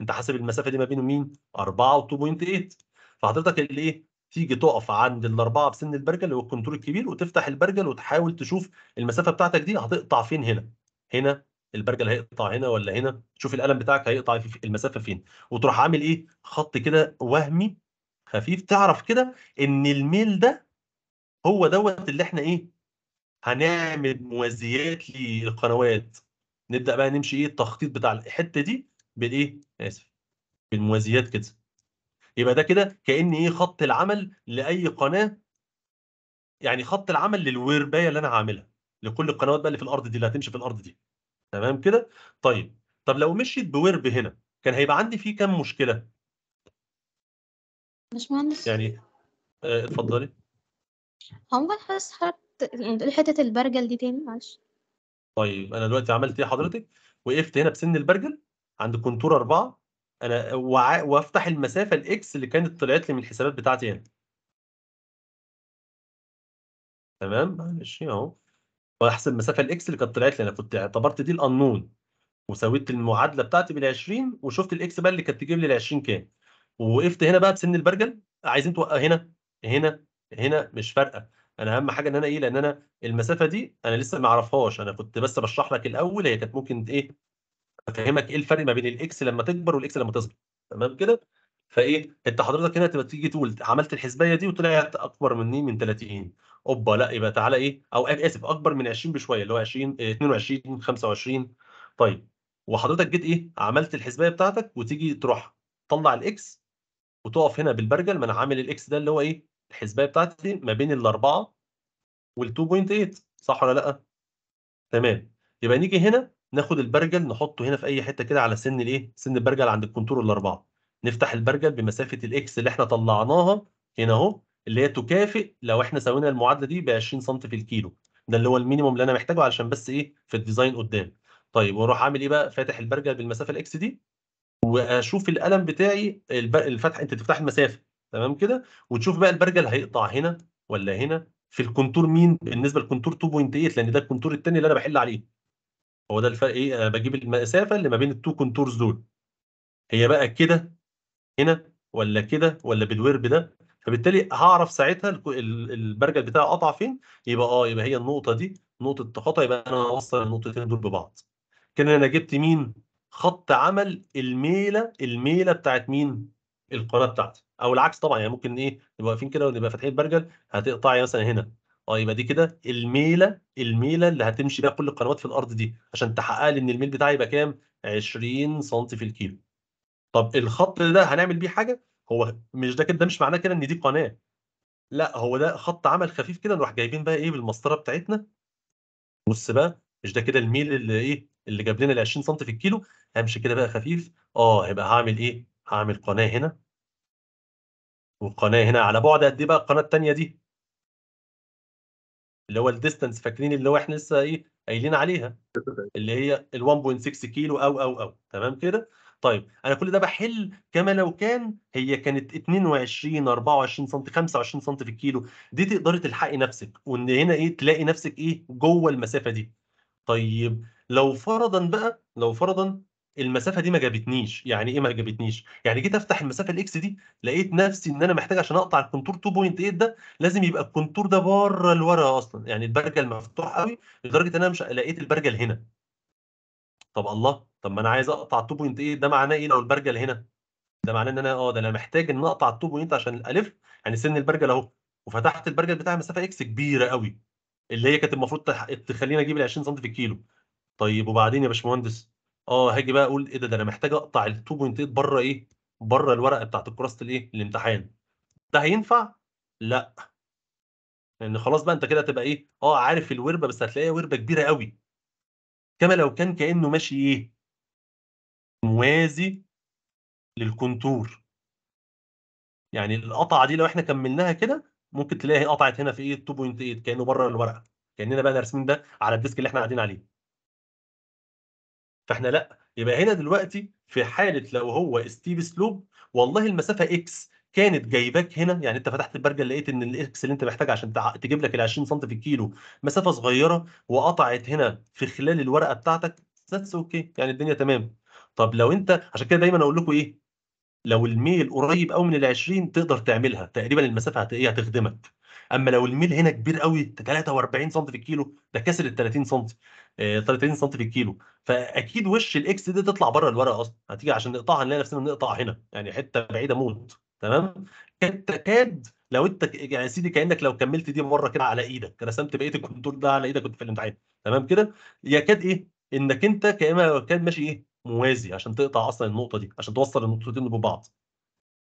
انت حاسب المسافه دي ما بين مين 4 و2.8 فحضرتك الايه تيجي تقف عند الاربعه بسن البرجل اللي هو الكنترول الكبير وتفتح البرجل وتحاول تشوف المسافه بتاعتك دي هتقطع فين هنا هنا البرجل هيقطع هنا ولا هنا شوف القلم بتاعك هيقطع في المسافه فين وتروح عامل ايه خط كده وهمي خفيف تعرف كده ان الميل ده هو دوت اللي احنا ايه هنعمل موازيات للقنوات نبدا بقى نمشي ايه التخطيط بتاع الحته دي بالايه اسف بالموازيات كده يبقى ده كده كان ايه خط العمل لاي قناه يعني خط العمل للوربايه اللي انا هعملها لكل القنوات بقى اللي في الارض دي اللي هتمشي في الارض دي تمام كده طيب طب لو مشيت بورب هنا كان هيبقى عندي فيه كام مشكله باشمهندس يعني آه، اتفضلي هو ممكن حضرتك حته البرجل دي تاني معلش طيب انا دلوقتي عملت ايه حضرتك وقفت هنا بسن البرجل عند كونتور اربعه انا وع... وافتح المسافه الاكس اللي كانت طلعت لي من الحسابات بتاعتي هنا تمام معلش اهو واحسب مسافه الاكس اللي كانت طلعت لي انا كنت اعتبرت دي الانون وسويت المعادله بتاعتي بال 20 وشفت الاكس بقى اللي كانت تجيب لي ال 20 كام ووقفت هنا بقى بسن البرجل عايزين توقف هنا هنا هنا مش فارقه انا اهم حاجه ان انا ايه لان انا المسافه دي انا لسه ما اعرفهاش انا كنت بس بشرح لك الاول هي كانت ممكن ايه افهمك ايه الفرق ما بين الاكس لما تكبر والاكس لما تصغر تمام كده فايه انت حضرتك هنا تبقى تيجي تقول عملت الحسبيه دي وطلعت اكبر مني من 30 اوبا لا يبقى تعالى ايه او اسف اكبر من 20 بشويه اللي هو 20 22 25 طيب وحضرتك جيت ايه عملت الحسبايه بتاعتك وتيجي تروح تطلع الاكس وتقف هنا بالبرجل ما انا عامل الاكس ده اللي هو ايه الحسبايه بتاعتي ما بين الاربعه وال 2.8 صح ولا لا؟ تمام يبقى نيجي هنا ناخد البرجل نحطه هنا في اي حته كده على سن الايه؟ سن البرجل عند الكونتور الاربعه نفتح البرجل بمسافه الاكس اللي احنا طلعناها هنا اهو اللي هي تكافئ لو احنا سوينا المعادله دي ب 20 سم في الكيلو ده اللي هو المينيموم اللي انا محتاجه علشان بس ايه في الديزاين قدام طيب واروح عامل ايه بقى فاتح البرجل بالمسافه الاكس دي واشوف القلم بتاعي الفتح انت تفتح المسافه تمام كده وتشوف بقى البرجل هيقطع هنا ولا هنا في الكونتور مين بالنسبه للكونتور 2.8 لان ده الكونتور الثاني اللي انا بحل عليه هو ده الفرق ايه انا آه، بجيب المسافه اللي ما بين التو كونتورز دول هي بقى كده هنا ولا كده ولا بالورب ده فبالتالي هعرف ساعتها البرجل بتاعي قطع فين يبقى اه يبقى هي النقطه دي نقطه تقاطع يبقى انا اوصل النقطتين دول ببعض كده انا جبت مين خط عمل الميله الميله بتاعت مين القناه بتاعتي او العكس طبعا يعني ممكن ايه نبقى واقفين كده ونبقى فاتحين البرجل هتقطعي مثلا هنا اه يبقى دي كده الميله الميله اللي هتمشي بيها كل القنوات في الارض دي عشان تحقق لي ان الميل بتاعي يبقى كام 20 سم في الكيلو طب الخط ده هنعمل بيه حاجه هو مش ده كده ده مش معناه كده ان دي قناه لا هو ده خط عمل خفيف كده نروح جايبين بقى ايه بالمسطره بتاعتنا بص بقى مش ده كده الميل اللي ايه اللي جاب لنا ال 20 سم في الكيلو همشي كده بقى خفيف اه هيبقى هعمل ايه هعمل قناه هنا والقناه هنا على بعد قد ايه بقى القناه الثانيه دي اللي هو الديستانس فاكرين اللي هو احنا لسه ايه قايلين عليها اللي هي ال 1.6 كيلو او او او تمام كده طيب انا كل ده بحل كما لو كان هي كانت 22 24 سم 25 سم في الكيلو دي تقدري تلحقي نفسك وان هنا ايه تلاقي نفسك ايه جوه المسافه دي طيب لو فرضا بقى لو فرضا المسافه دي ما جابتنيش يعني ايه ما جابتنيش يعني جيت افتح المسافه الاكس دي لقيت نفسي ان انا محتاج عشان اقطع الكونتور 2.8 ده لازم يبقى الكونتور ده بره لورا اصلا يعني البرجل مفتوح قوي لدرجه ان انا مش لقيت البرجل هنا طب الله طب ما انا عايز اقطع ال بوينت ايه ده معناه ايه لو البرجل هنا ده معناه ان انا اه ده انا محتاج ان اقطع ال 2 بوينت عشان الالف يعني سن البرجل اهو وفتحت البرجل بتاعها مسافه اكس كبيره قوي اللي هي كانت المفروض تخليني اجيب ال 20 سم في الكيلو طيب وبعدين يا باشمهندس اه هاجي بقى اقول ايه ده ده انا محتاج اقطع ال 2.8 بره ايه بره إيه؟ الورقه بتاعت الكراسه الايه الامتحان ده هينفع لا لان يعني خلاص بقى انت كده هتبقى ايه اه عارف الوربه بس هتلاقيها وربه كبيره قوي كما لو كان كانه ماشي ايه موازي للكونتور يعني القطعه دي لو احنا كملناها كده ممكن تلاقي قطعت هنا في ايه 2.8 كانه بره الورقه كاننا بقى راسمين ده على الديسك اللي احنا قاعدين عليه فاحنا لا يبقى هنا دلوقتي في حاله لو هو ستيب سلوب والله المسافه اكس كانت جايباك هنا يعني انت فتحت البرجه لقيت ان الاكس اللي انت محتاج عشان تجيب لك ال 20 سم في الكيلو مسافه صغيره وقطعت هنا في خلال الورقه بتاعتك ذاتس اوكي okay. يعني الدنيا تمام طب لو انت عشان كده دايما اقول لكم ايه لو الميل قريب قوي من ال 20 تقدر تعملها تقريبا المسافه هت... ايه هتخدمك اما لو الميل هنا كبير قوي 43 سم في الكيلو ده كسر ال 30 سم 30 سم في الكيلو فاكيد وش الاكس دي تطلع بره الورقه اصلا هتيجي عشان نقطعها نلاقي نفسنا بنقطع هنا يعني حته بعيده موت تمام تكاد لو انت يعني سيدي كانك لو كملت دي مره كده على ايدك رسمت بقيه الكونتور ده على ايدك كنت في الامتحان تمام كده يكاد ايه انك انت كما كان ماشي ايه موازي عشان تقطع اصلا النقطه دي عشان توصل النقطتين ببعض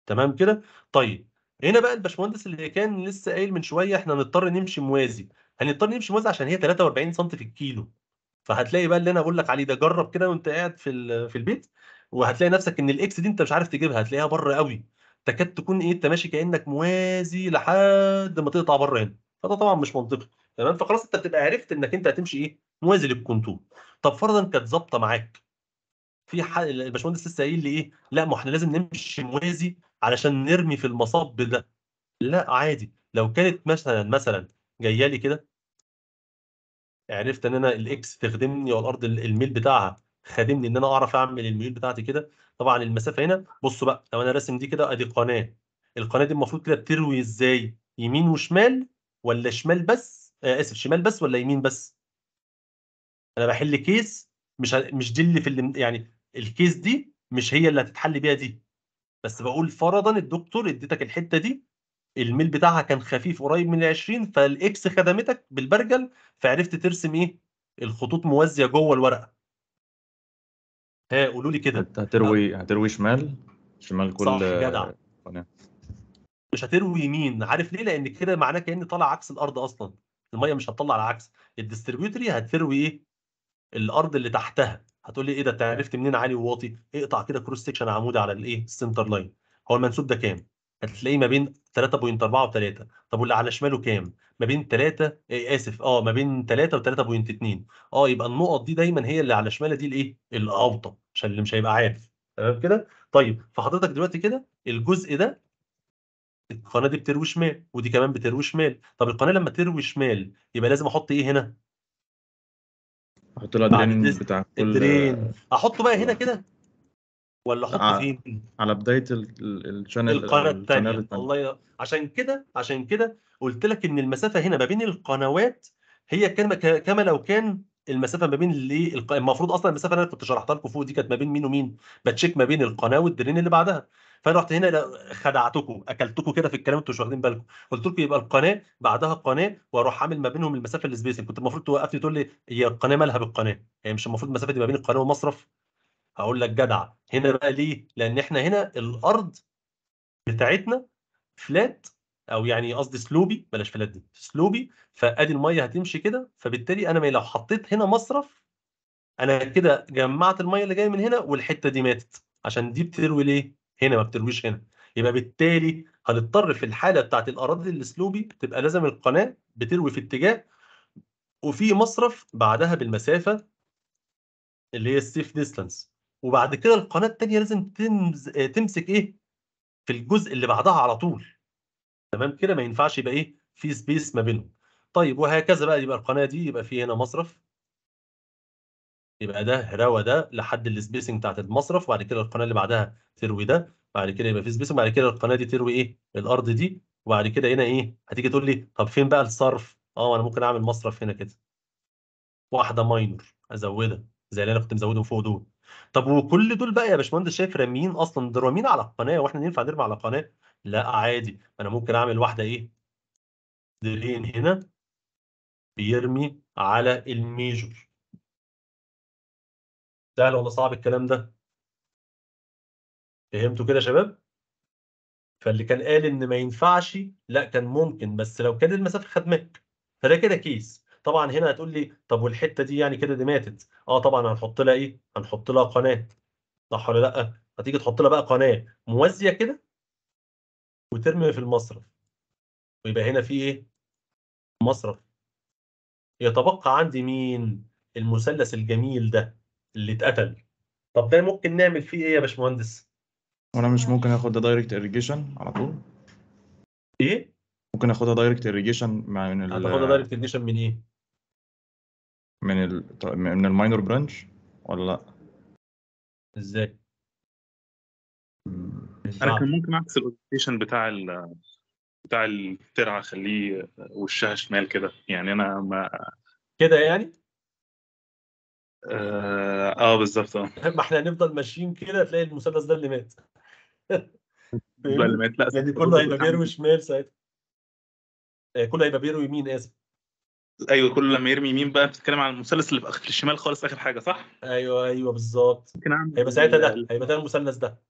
تمام كده طيب هنا بقى الباشمهندس اللي كان لسه قايل من شويه احنا هنضطر نمشي موازي هنضطر نمشي موازي عشان هي 43 سم في الكيلو فهتلاقي بقى اللي انا بقول لك عليه ده جرب كده وانت قاعد في في البيت وهتلاقي نفسك ان الاكس دي انت مش عارف تجيبها هتلاقيها بره قوي تكاد تكون ايه انت ماشي كانك موازي لحد ما تقطع بره هنا فده طبعا مش منطقي تمام فخلاص انت بتبقى عرفت انك انت هتمشي ايه موازي للكونتور طب فرضا كانت ظابطه معاك في حد الباشمهندس لسه قايل لي ايه لا ما احنا لازم نمشي موازي علشان نرمي في المصب ده لا عادي لو كانت مثلا مثلا جايه لي كده عرفت ان انا الاكس تخدمني والارض الميل بتاعها خادمني ان انا اعرف اعمل الميل بتاعتي كده طبعا المسافه هنا بصوا بقى لو انا راسم دي كده ادي قناه القناه دي المفروض كده بتروي ازاي يمين وشمال ولا شمال بس آه اسف شمال بس ولا يمين بس انا بحل كيس مش مش دي اللي في اللي يعني الكيس دي مش هي اللي هتتحل بيها دي بس بقول فرضا الدكتور اديتك الحته دي الميل بتاعها كان خفيف قريب من ال 20 فالاكس خدمتك بالبرجل فعرفت ترسم ايه الخطوط موازيه جوه الورقه ها قولوا لي كده هتروي هتروي شمال شمال كل صح جدع مش هتروي يمين عارف ليه لان كده معناه كان طالع عكس الارض اصلا الميه مش هتطلع على عكس الديستريبيوتري هتروي ايه الارض اللي تحتها هتقول لي ايه ده انت عرفت منين عالي وواطي اقطع كده كروس سكشن عمود على الايه السنتر لاين هو المنسوب ده كام هتلاقيه ما بين 3.4 و3 طب واللي على شماله كام ما بين 3 إيه اسف اه ما بين 3 و3.2 اه يبقى النقط دي دايما هي اللي على شمالها دي الايه الاوطى عشان اللي مش هيبقى عارف تمام كده طيب فحضرتك دلوقتي كده الجزء ده القناه دي بتروي شمال ودي كمان بتروي شمال طب القناه لما تروي شمال يبقى لازم احط ايه هنا احط لها الدرين بتاع كل الدرين احطه بقى هنا كده ولا احطه آه، فين؟ على بدايه الشانل القناه الثانيه الله ي... عشان كده عشان كده قلت لك ان المسافه هنا ما بين القنوات هي كما كما لو كان المسافه ما بين اللي المفروض اصلا المسافه اللي انا كنت شرحتها لكم فوق دي كانت ما بين مين ومين بتشيك ما بين القناه والدرين اللي بعدها فانا رحت هنا خدعتكم اكلتكم كده في الكلام انتوا مش واخدين بالكم قلت لكم يبقى القناه بعدها قناه واروح عامل ما بينهم المسافه السبيس كنت المفروض توقفني تقول لي هي القناه مالها بالقناه هي يعني مش المفروض المسافه دي ما بين القناه والمصرف هقول لك جدع هنا بقى ليه لان احنا هنا الارض بتاعتنا فلات او يعني قصدي سلوبي بلاش فلات دي سلوبي فادي الميه هتمشي كده فبالتالي انا لو حطيت هنا مصرف انا كده جمعت الميه اللي جايه من هنا والحته دي ماتت عشان دي بتروي ليه هنا ما بترويش هنا يبقى بالتالي هنضطر في الحاله بتاعت الاراضي الاسلوبي تبقى لازم القناه بتروي في اتجاه وفي مصرف بعدها بالمسافه اللي هي السيف ديستانس وبعد كده القناه الثانيه لازم تمز... آه، تمسك ايه في الجزء اللي بعدها على طول تمام كده ما ينفعش يبقى ايه في سبيس ما بينهم طيب وهكذا بقى يبقى القناه دي يبقى في هنا مصرف يبقى ده هراوة ده لحد السبيسنج بتاعت المصرف وبعد كده القناه اللي بعدها تروي ده بعد كده يبقى في سبيسنج وبعد كده القناه دي تروي ايه الارض دي وبعد كده هنا ايه هتيجي تقول لي طب فين بقى الصرف اه انا ممكن اعمل مصرف هنا كده واحده ماينور ازودها زي اللي انا كنت مزودهم فوق دول طب وكل دول بقى يا باشمهندس شايف راميين اصلا دول راميين على القناه واحنا ينفع نرمي على القناه لا عادي انا ممكن اعمل واحده ايه درين هنا بيرمي على الميجور سهل ولا صعب الكلام ده؟ فهمتوا كده يا شباب؟ فاللي كان قال ان ما ينفعش لا كان ممكن بس لو كانت المسافه خدمك فده كده كيس طبعا هنا هتقول لي طب والحته دي يعني كده دي ماتت اه طبعا هنحط لها ايه؟ هنحط لها قناه صح ولا لا؟ هتيجي تحط لها بقى قناه موازيه كده وترمي في المصرف ويبقى هنا في ايه؟ مصرف يتبقى عندي مين؟ المثلث الجميل ده اللي اتقتل طب ده ممكن نعمل فيه ايه يا باشمهندس؟ وانا مش ممكن اخد ده دايركت اريجيشن على طول؟ ايه؟ ممكن اخدها دايركت اريجيشن مع من ال هتاخدها دايركت اريجيشن من ايه؟ من ال من الماينور برانش ولا لا؟ ازاي؟ انا كان ممكن اعكس الاوتيشن بتاع ال بتاع الترعه اخليه وشها شمال كده يعني انا ما كده يعني؟ آه،, اه, بالظبط اه (laughs) ما احنا هنفضل ماشيين كده تلاقي المثلث ده اللي مات (laughs) اللي مات لا يعني كله هيبقى (laughs) بيروي شمال ساعتها آه، كله هيبقى بيروي يمين اسف ايوه كله لما يرمي يمين بقى بتتكلم عن المثلث اللي في الشمال خالص اخر حاجه صح؟ ايوه ايوه بالظبط هيبقى ساعتها ده هيبقى ده المثلث ده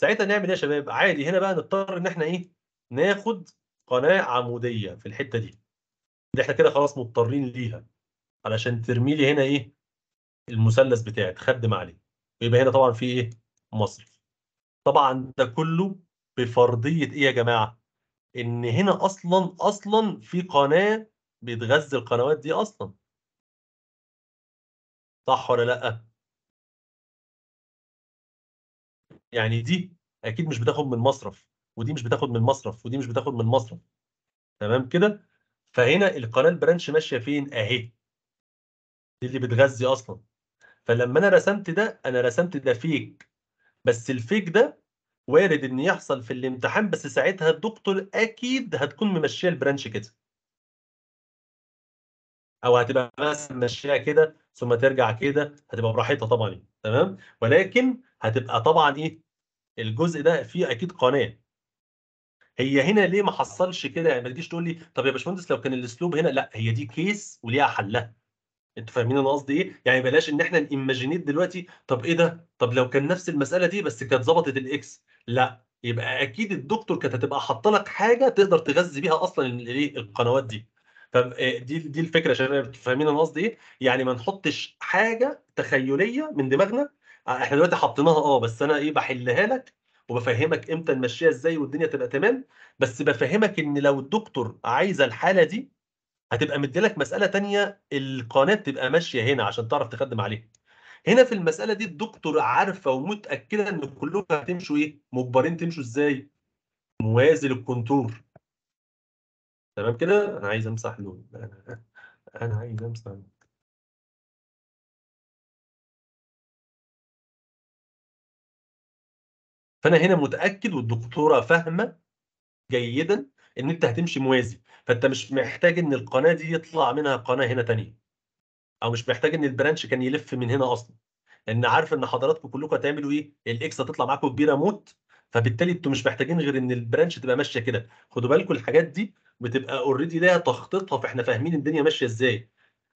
ساعتها نعمل ايه يا شباب؟ عادي هنا بقى نضطر ان احنا ايه؟ ناخد قناه عموديه في الحته دي دي احنا كده خلاص مضطرين ليها علشان ترمي لي هنا ايه؟ المثلث بتاعي اتخدم عليه ويبقى هنا طبعا في ايه مصرف طبعا ده كله بفرضيه ايه يا جماعه ان هنا اصلا اصلا في قناه بتغذي القنوات دي اصلا صح ولا لا يعني دي اكيد مش بتاخد من مصرف ودي مش بتاخد من مصرف ودي مش بتاخد من مصرف تمام كده فهنا القناه البرانش ماشيه فين اهي دي اللي بتغذي اصلا فلما انا رسمت ده انا رسمت ده فيك بس الفيك ده وارد ان يحصل في الامتحان بس ساعتها الدكتور اكيد هتكون ممشيه البرانش كده او هتبقى مثلا ممشيه كده ثم ترجع كده هتبقى براحتها طبعا تمام ولكن هتبقى طبعا ايه الجزء ده فيه اكيد قناه هي هنا ليه ما حصلش كده يعني ما تجيش تقول لي طب يا باشمهندس لو كان الاسلوب هنا لا هي دي كيس وليها حلها انتوا فاهمين انا قصدي ايه يعني بلاش ان احنا نيماجينيت دلوقتي طب ايه ده طب لو كان نفس المساله دي بس كانت ظبطت الاكس لا يبقى اكيد الدكتور كانت هتبقى حاطه لك حاجه تقدر تغذي بيها اصلا إيه؟ القنوات دي فدي آه، دي الفكره عشان فاهمين انا قصدي ايه يعني ما نحطش حاجه تخيليه من دماغنا آه، احنا دلوقتي حطيناها اه بس انا ايه بحلها لك وبفهمك امتى نمشيها ازاي والدنيا تبقى تمام بس بفهمك ان لو الدكتور عايز الحاله دي هتبقى مديلك مساله تانية القناه تبقى ماشيه هنا عشان تعرف تخدم عليها هنا في المساله دي الدكتور عارفه ومتاكده ان كلكم هتمشوا ايه مجبرين تمشوا ازاي موازي للكونتور تمام كده انا عايز امسح لون انا, عايز امسح لون فانا هنا متاكد والدكتوره فاهمه جيدا ان انت هتمشي موازي فانت مش محتاج ان القناه دي يطلع منها قناه هنا تانية او مش محتاج ان البرانش كان يلف من هنا اصلا لان عارف ان حضراتكم كلكم هتعملوا ايه الاكس هتطلع معاكم كبيره موت فبالتالي انتوا مش محتاجين غير ان البرانش تبقى ماشيه كده خدوا بالكم الحاجات دي بتبقى اوريدي ليها تخطيطها فاحنا فاهمين الدنيا ماشيه ازاي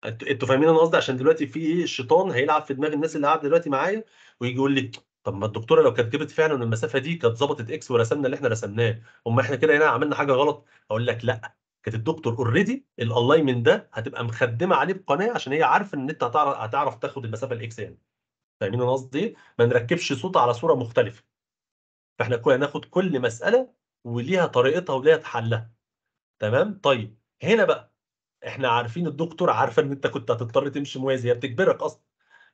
انتوا فاهمين انا قصدي عشان دلوقتي في ايه الشيطان هيلعب في دماغ الناس اللي قاعده دلوقتي معايا ويجي يقول لي طب ما الدكتوره لو كانت فعلا المسافه دي كانت ظبطت اكس ورسمنا اللي احنا رسمناه امال احنا كده هنا عملنا حاجه غلط اقول لك لا كانت الدكتور اوريدي الالاينمنت ده هتبقى مخدمه عليه بقناه عشان هي عارفه ان انت هتعرف هتعرف تاخد المسافه الاكس يعني فاهمين انا قصدي ما نركبش صوت على صوره مختلفه فاحنا كنا ناخد كل مساله وليها طريقتها وليها حلها تمام طيب هنا بقى احنا عارفين الدكتور عارفه ان انت كنت هتضطر تمشي موازي هي بتجبرك اصلا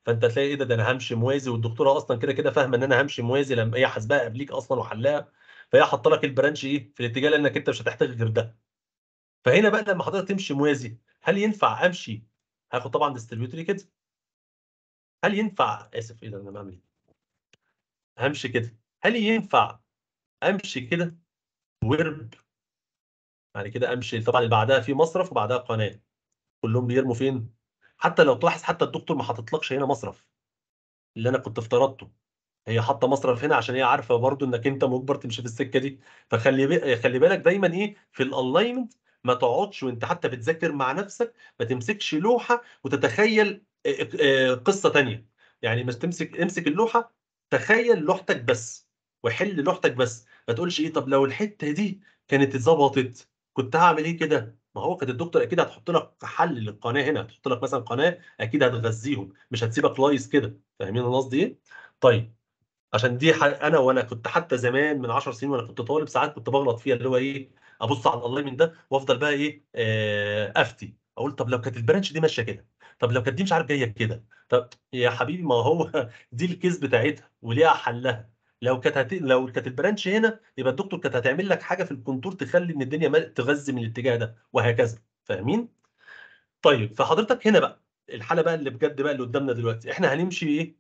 فانت تلاقي ايه ده ده انا همشي موازي والدكتوره اصلا كده كده فاهمه ان انا همشي موازي لما هي حاسباها قبليك اصلا وحلها فهي حاطه لك البرانش ايه في الاتجاه لانك انت مش هتحتاج غير ده فهنا بقى لما حضرتك تمشي موازي هل ينفع امشي هاخد طبعا ديستريبيوتري كده هل ينفع اسف ايه ده انا بعمل ايه همشي كده هل ينفع امشي كده ورب يعني كده امشي طبعا اللي بعدها في مصرف وبعدها قناه كلهم بيرموا فين حتى لو تلاحظ حتى الدكتور ما حاططلكش هنا مصرف اللي انا كنت افترضته هي حاطه مصرف هنا عشان هي عارفه برضو انك انت مجبر تمشي في السكه دي فخلي خلي بالك دايما ايه في الالاينمنت ما تقعدش وانت حتى بتذاكر مع نفسك ما تمسكش لوحه وتتخيل آه، آه، آه، قصه تانية يعني ما تمسك امسك اللوحه تخيل لوحتك بس وحل لوحتك بس ما تقولش ايه طب لو الحته دي كانت اتظبطت كنت هعمل ايه كده ما هو كانت الدكتور اكيد هتحط لك حل للقناه هنا هتحط لك مثلا قناه اكيد هتغذيهم مش هتسيبك لايس كده فاهمين انا قصدي ايه طيب عشان دي انا وانا كنت حتى زمان من 10 سنين وانا كنت طالب ساعات كنت بغلط فيها اللي هو ايه ابص على الالاينمنت ده وافضل بقى ايه آه، افتي اقول طب لو كانت البرانش دي ماشيه كده طب لو كانت دي مش عارف جايه كده طب يا حبيبي ما هو (laughs) دي الكيس بتاعتها وليها حلها لو كانت هت... لو كانت البرانش هنا يبقى الدكتور كانت هتعمل لك حاجه في الكونتور تخلي ان الدنيا تغذي من الاتجاه ده وهكذا فاهمين؟ طيب فحضرتك هنا بقى الحاله بقى اللي بجد بقى اللي قدامنا دلوقتي احنا هنمشي ايه؟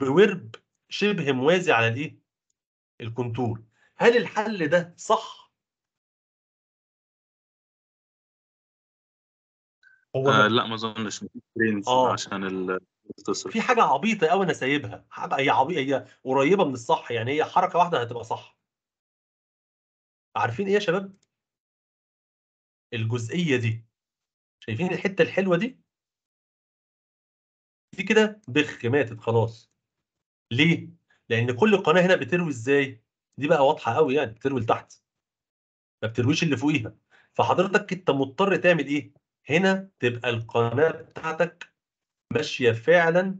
بورب شبه موازي على الايه؟ الكونتور هل الحل ده صح هو آه لا ما اظنش آه. عشان ال في حاجه عبيطه قوي انا سايبها حاجه هي عبيطه هي قريبه من الصح يعني هي حركه واحده هتبقى صح عارفين ايه يا شباب الجزئيه دي شايفين الحته الحلوه دي دي كده بخ ماتت خلاص ليه لان كل قناه هنا بتروي ازاي دي بقى واضحه قوي يعني بتروي لتحت ما بترويش اللي فوقيها فحضرتك انت مضطر تعمل ايه هنا تبقى القناه بتاعتك ماشيه فعلا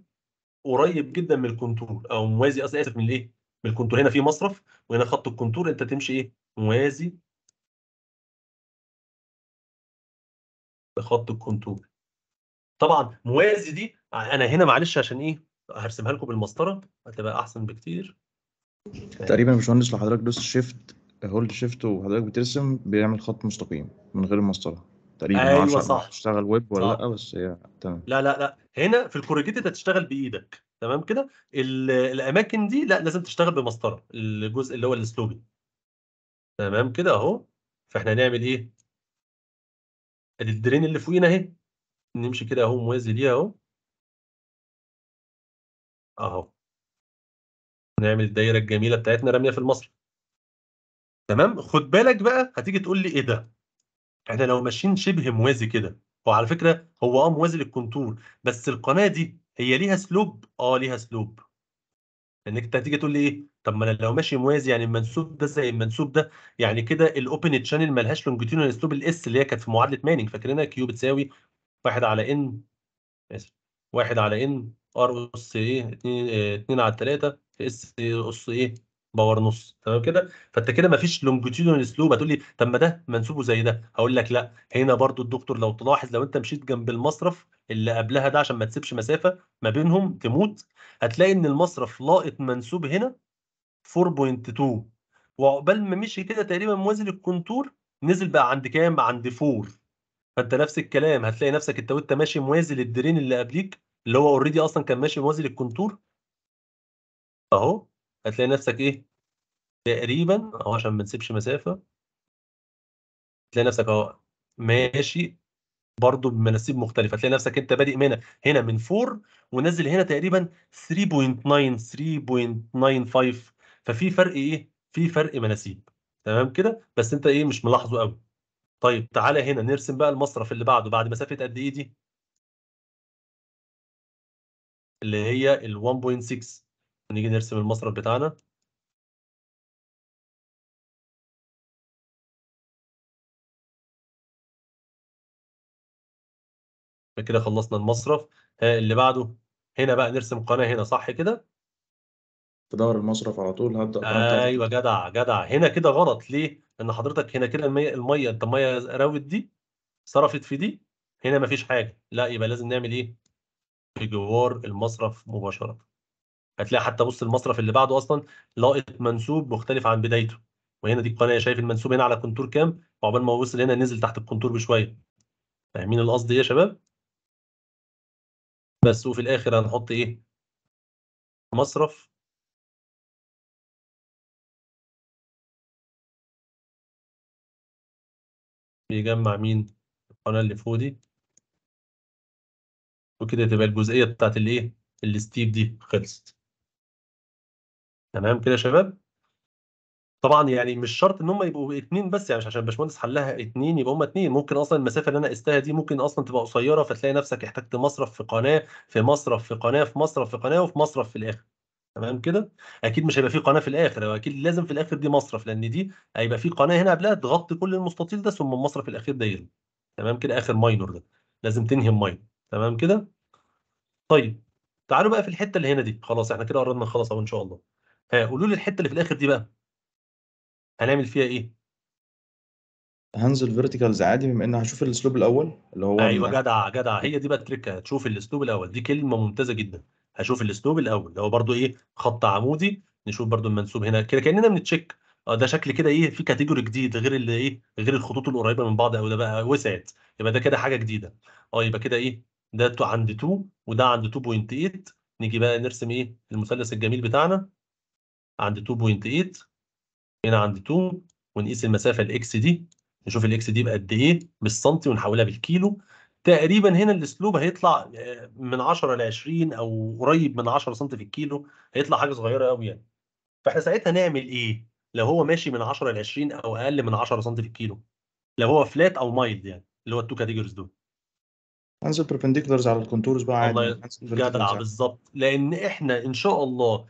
قريب جدا من الكنتور او موازي اصلا اسف من الايه؟ من الكنتور هنا في مصرف وهنا خط الكنتور انت تمشي ايه؟ موازي لخط الكنتور. طبعا موازي دي انا هنا معلش عشان ايه؟ هرسمها لكم بالمسطره هتبقى احسن بكتير. تقريبا يا باشمهندس لو حضرتك دوست شيفت هولد شيفت وحضرتك بترسم بيعمل خط مستقيم من غير المسطره. تقريبا ايوه صح تشتغل ويب ولا لا بس هي تمام لا لا لا هنا في الكوريجيتد هتشتغل بايدك تمام كده الاماكن دي لا لازم تشتغل بمسطره الجزء اللي هو السلوبي تمام كده اهو فاحنا هنعمل ايه ادي الدرين اللي فوقينا اهي نمشي كده اهو موازي ليها اهو اهو نعمل الدايره الجميله بتاعتنا راميه في المسطره تمام خد بالك بقى هتيجي تقول لي ايه ده احنا لو ماشيين شبه موازي كده وعلى فكره هو اه موازي للكونتور بس القناه دي هي ليها سلوب اه ليها سلوب انك انت هتيجي تقول لي ايه طب ما انا لو ماشي موازي يعني المنسوب ده زي المنسوب ده يعني كده الاوبن تشانل مالهاش لونجيتيودنال سلوب الاس اللي هي كانت في معادله مانينج فاكرينها كيو بتساوي 1 على ان اسف 1 على ان ار اس ايه 2 2 آه، على 3 اس اس ايه باور نص تمام كده فانت كده مفيش لونجيتيودنال سلوب هتقول لي طب ما ده منسوبه زي ده هقول لك لا هنا برضو الدكتور لو تلاحظ لو انت مشيت جنب المصرف اللي قبلها ده عشان ما تسيبش مسافه ما بينهم تموت هتلاقي ان المصرف لاقط منسوب هنا 4.2 وعقبال ما مشي كده تقريبا موازي للكونتور نزل بقى عند كام عند 4 فانت نفس الكلام هتلاقي نفسك انت وانت ماشي موازي للدرين اللي قبليك اللي هو اوريدي اصلا كان ماشي موازي للكونتور اهو هتلاقي نفسك ايه تقريبا اهو عشان ما نسيبش مسافه هتلاقي نفسك اهو ماشي برضه بمناسيب مختلفه هتلاقي نفسك انت بادئ من هنا من 4 ونزل هنا تقريبا 3.9 3.95 ففي فرق ايه في فرق مناسيب تمام كده بس انت ايه مش ملاحظه قوي طيب تعالى هنا نرسم بقى المصرف اللي بعده بعد مسافه قد ايه دي اللي هي ال 1.6 نيجي نرسم المصرف بتاعنا كده خلصنا المصرف ها اللي بعده هنا بقى نرسم قناة هنا صح كده تدور المصرف على طول هبدأ ايوه جدع جدع هنا كده غلط ليه لان حضرتك هنا كده المية المية انت المية راوت دي صرفت في دي هنا مفيش حاجة لا يبقى لازم نعمل ايه في جوار المصرف مباشرة هتلاقي حتى بص المصرف اللي بعده اصلا لاقط منسوب مختلف عن بدايته وهنا دي القناه شايف المنسوب هنا على كونتور كام وعقبال ما وصل هنا نزل تحت الكونتور بشويه فاهمين القصد ايه يا شباب بس وفي الاخر هنحط ايه مصرف بيجمع مين القناه اللي فوق دي وكده تبقى الجزئيه بتاعت الايه الستيب دي خلصت تمام كده يا شباب طبعا يعني مش شرط ان هم يبقوا اتنين بس يعني مش عشان الباشمهندس حلها اتنين يبقى هم اتنين ممكن اصلا المسافه اللي انا قستها دي ممكن اصلا تبقى قصيره فتلاقي نفسك احتجت مصرف في قناه في مصرف في قناه في مصرف في قناه وفي مصرف في الاخر تمام كده اكيد مش هيبقى في قناه في الاخر اكيد لازم في الاخر دي مصرف لان دي هيبقى في قناه هنا قبلها تغطي كل المستطيل ده ثم المصرف الاخير ده يلغي تمام كده اخر ماينور ده لازم تنهي الماينور تمام كده طيب تعالوا بقى في الحته اللي هنا دي خلاص احنا كده قررنا نخلص اهو ان شاء الله آه، قولوا لي الحته اللي في الاخر دي بقى هنعمل فيها ايه هنزل فيرتيكالز عادي بما ان هشوف الاسلوب الاول اللي هو ايوه جدع جدع هي دي بقى التركه هتشوف الاسلوب الاول دي كلمه ممتازه جدا هشوف الاسلوب الاول اللي هو برده ايه خط عمودي نشوف برده المنسوب هنا كده كاننا بنتشيك اه ده شكل كده ايه في كاتيجوري جديد غير اللي ايه غير الخطوط القريبه من بعض او ده بقى وسعت يبقى ده كده حاجه جديده اه يبقى كده ايه ده عند 2 وده عند 2.8 نيجي بقى نرسم ايه المثلث الجميل بتاعنا عند 2.8 هنا عند 2 ونقيس المسافه الاكس دي نشوف الاكس دي بقد ايه بالسنتي ونحولها بالكيلو تقريبا هنا الاسلوب هيطلع آه، من 10 ل 20 او قريب من 10 سم في الكيلو هيطلع حاجه صغيره قوي يعني فاحنا ساعتها نعمل ايه لو هو ماشي من 10 ل 20 او اقل من 10 سم في الكيلو لو هو فلات او مايلد يعني اللي هو التو كاتيجوريز دول هنزل بربنديكولرز على الكونتورز بقى عادي جدع يعني. بالظبط لان احنا ان شاء الله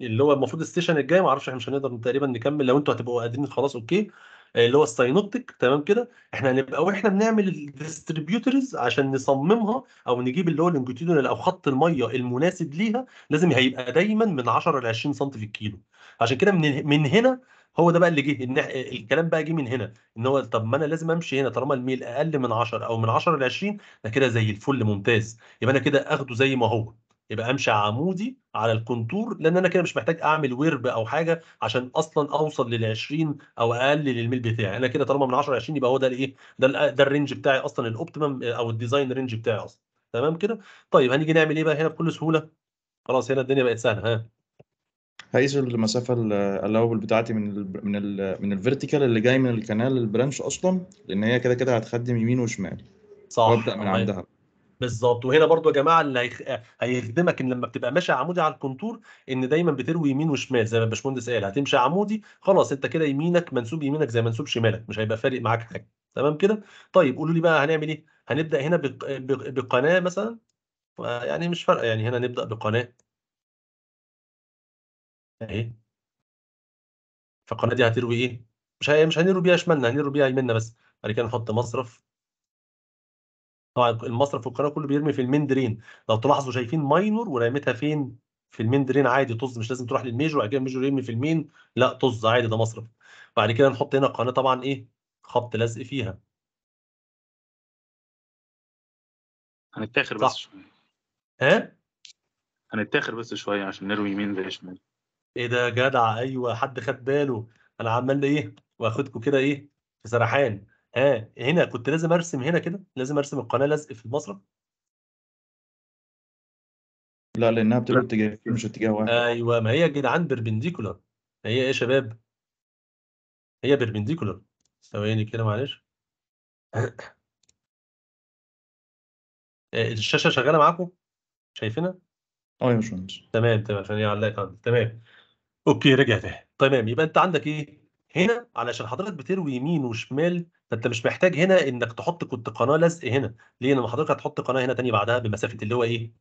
اللي هو المفروض السيشن الجاي معرفش احنا مش هنقدر تقريبا نكمل لو انتوا هتبقوا قادرين خلاص اوكي آه، اللي هو الساينوبتيك تمام كده احنا هنبقى واحنا بنعمل الديستريبيوتورز عشان نصممها او نجيب اللي هو اللونجيتيودنال او خط الميه المناسب ليها لازم هيبقى دايما من 10 ل 20 سم في الكيلو عشان كده من من هنا هو ده بقى اللي جه إن الكلام بقى جه من هنا ان هو طب ما انا لازم امشي هنا طالما الميل اقل من 10 او من 10 ل 20 ده كده زي الفل ممتاز يبقى انا كده اخده زي ما هو يبقى امشي عمودي على الكونتور لان انا كده مش محتاج اعمل ويرب او حاجه عشان اصلا اوصل لل 20 او اقل للميل بتاعي انا كده طالما من 10 ل 20 يبقى هو ده الايه ده ده الرينج بتاعي اصلا الاوبتيمم او الديزاين رينج بتاعي اصلا تمام كده طيب هنيجي نعمل ايه بقى هنا بكل سهوله خلاص هنا الدنيا بقت سهله ها هيقيس المسافه الاوبل بتاعتي من الـ من الـ من الفيرتيكال اللي جاي من الكنال للبرانش اصلا لان هي كده كده هتخدم يمين وشمال صح وابدا من عندها بالظبط وهنا برضو يا جماعه اللي هيخدمك ان لما بتبقى ماشي عمودي على الكونتور ان دايما بتروي يمين وشمال زي ما الباشمهندس قال هتمشي عمودي خلاص انت كده يمينك منسوب يمينك زي منسوب شمالك مش هيبقى فارق معاك حاجه تمام كده طيب قولوا لي بقى هنعمل ايه هنبدا هنا بقناه مثلا يعني مش فارقه يعني هنا نبدا بقناه اهي فالقناه دي هتروي ايه مش مش هنروي بيها شمالنا هنروي بيها يميننا بس بعد كده نحط مصرف طبعا المصرف والقناه كله بيرمي في المين درين لو تلاحظوا شايفين ماينور ورميتها فين في المين درين عادي طز مش لازم تروح للميجور وبعد كده الميجور يرمي في المين لا طز عادي ده مصرف بعد كده نحط هنا قناه طبعا ايه خط لزق فيها هنتاخر بس شويه ها هنتاخر بس شويه عشان نروي يمين ده شمال ايه ده جدع ايوه حد خد باله انا عمال ايه واخدكم كده ايه في سرحان ها آه، هنا كنت لازم ارسم هنا كده لازم ارسم القناه لازق في المسرح لا لانها بتبقى اتجاه مش اتجاه واحد ايوه ما هي يا جدعان بيربنديكولار هي ايه يا شباب هي بيربنديكولار ثواني كده معلش آه، الشاشه شغاله معاكم شايفينها اه يا باشمهندس تمام تمام عشان يعلق تمام اوكي رجعت تمام يبقى انت عندك ايه هنا علشان حضرتك بتروي يمين وشمال فانت مش محتاج هنا انك تحط كنت قناه لزق هنا ليه لما حضرتك هتحط قناه هنا تاني بعدها بمسافه اللي هو ايه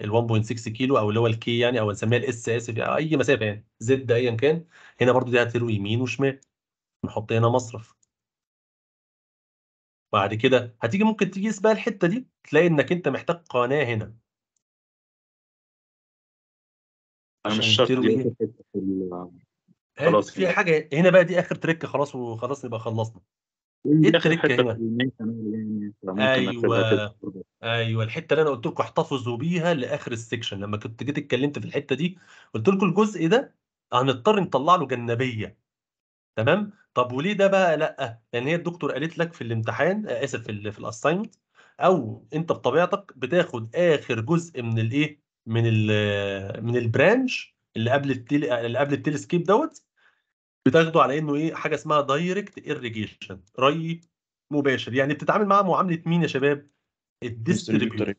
ال 1.6 كيلو او اللي هو الكي يعني او نسميها الاس اسف يعني، اي مسافه يعني زد ايا كان هنا برضو دي هتروي يمين وشمال نحط هنا مصرف بعد كده هتيجي ممكن تقيس بقى الحته دي تلاقي انك انت محتاج قناه هنا عشان مش شرط إيه؟ خلاص في حاجه هنا بقى دي اخر تريك خلاص وخلاص يبقى خلصنا ايه, إيه التريك هنا؟ إيه يعني؟ ايوه ايوه الحته اللي انا قلت لكم احتفظوا بيها لاخر السكشن لما كنت جيت اتكلمت في الحته دي قلت لكم الجزء ده هنضطر نطلع له جنبيه تمام طب وليه ده بقى لا لان هي الدكتور قالت لك في الامتحان آه، اسف في, في الاساينمنت او انت بطبيعتك بتاخد اخر جزء من الايه من الـ من البرانش اللي قبل التل... اللي قبل التلسكيب دوت بتاخده على انه ايه حاجه اسمها دايركت ايريجيشن ري مباشر يعني بتتعامل معاه معامله مين يا شباب؟ الديستريبيوتر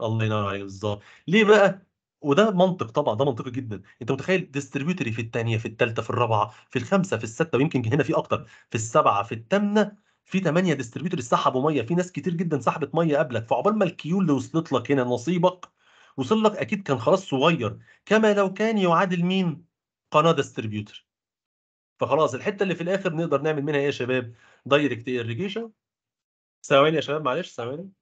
الله ينور عليك بالظبط ليه بقى؟ وده منطق طبعا ده منطقي جدا انت متخيل ديستريبيوتري في الثانيه في الثالثه في الرابعه في الخامسه في السته ويمكن هنا في اكتر في السبعه في الثامنه في ثمانيه ديستريبيوتري سحبوا ميه في ناس كتير جدا سحبت ميه قبلك فعقبال ما الكيو اللي وصلت لك هنا نصيبك وصل لك اكيد كان خلاص صغير كما لو كان يعادل مين قناه ديستريبيوتر فخلاص الحته اللي في الاخر نقدر نعمل منها ايه يا شباب دايركت ايريجيشن ثواني يا شباب معلش ثواني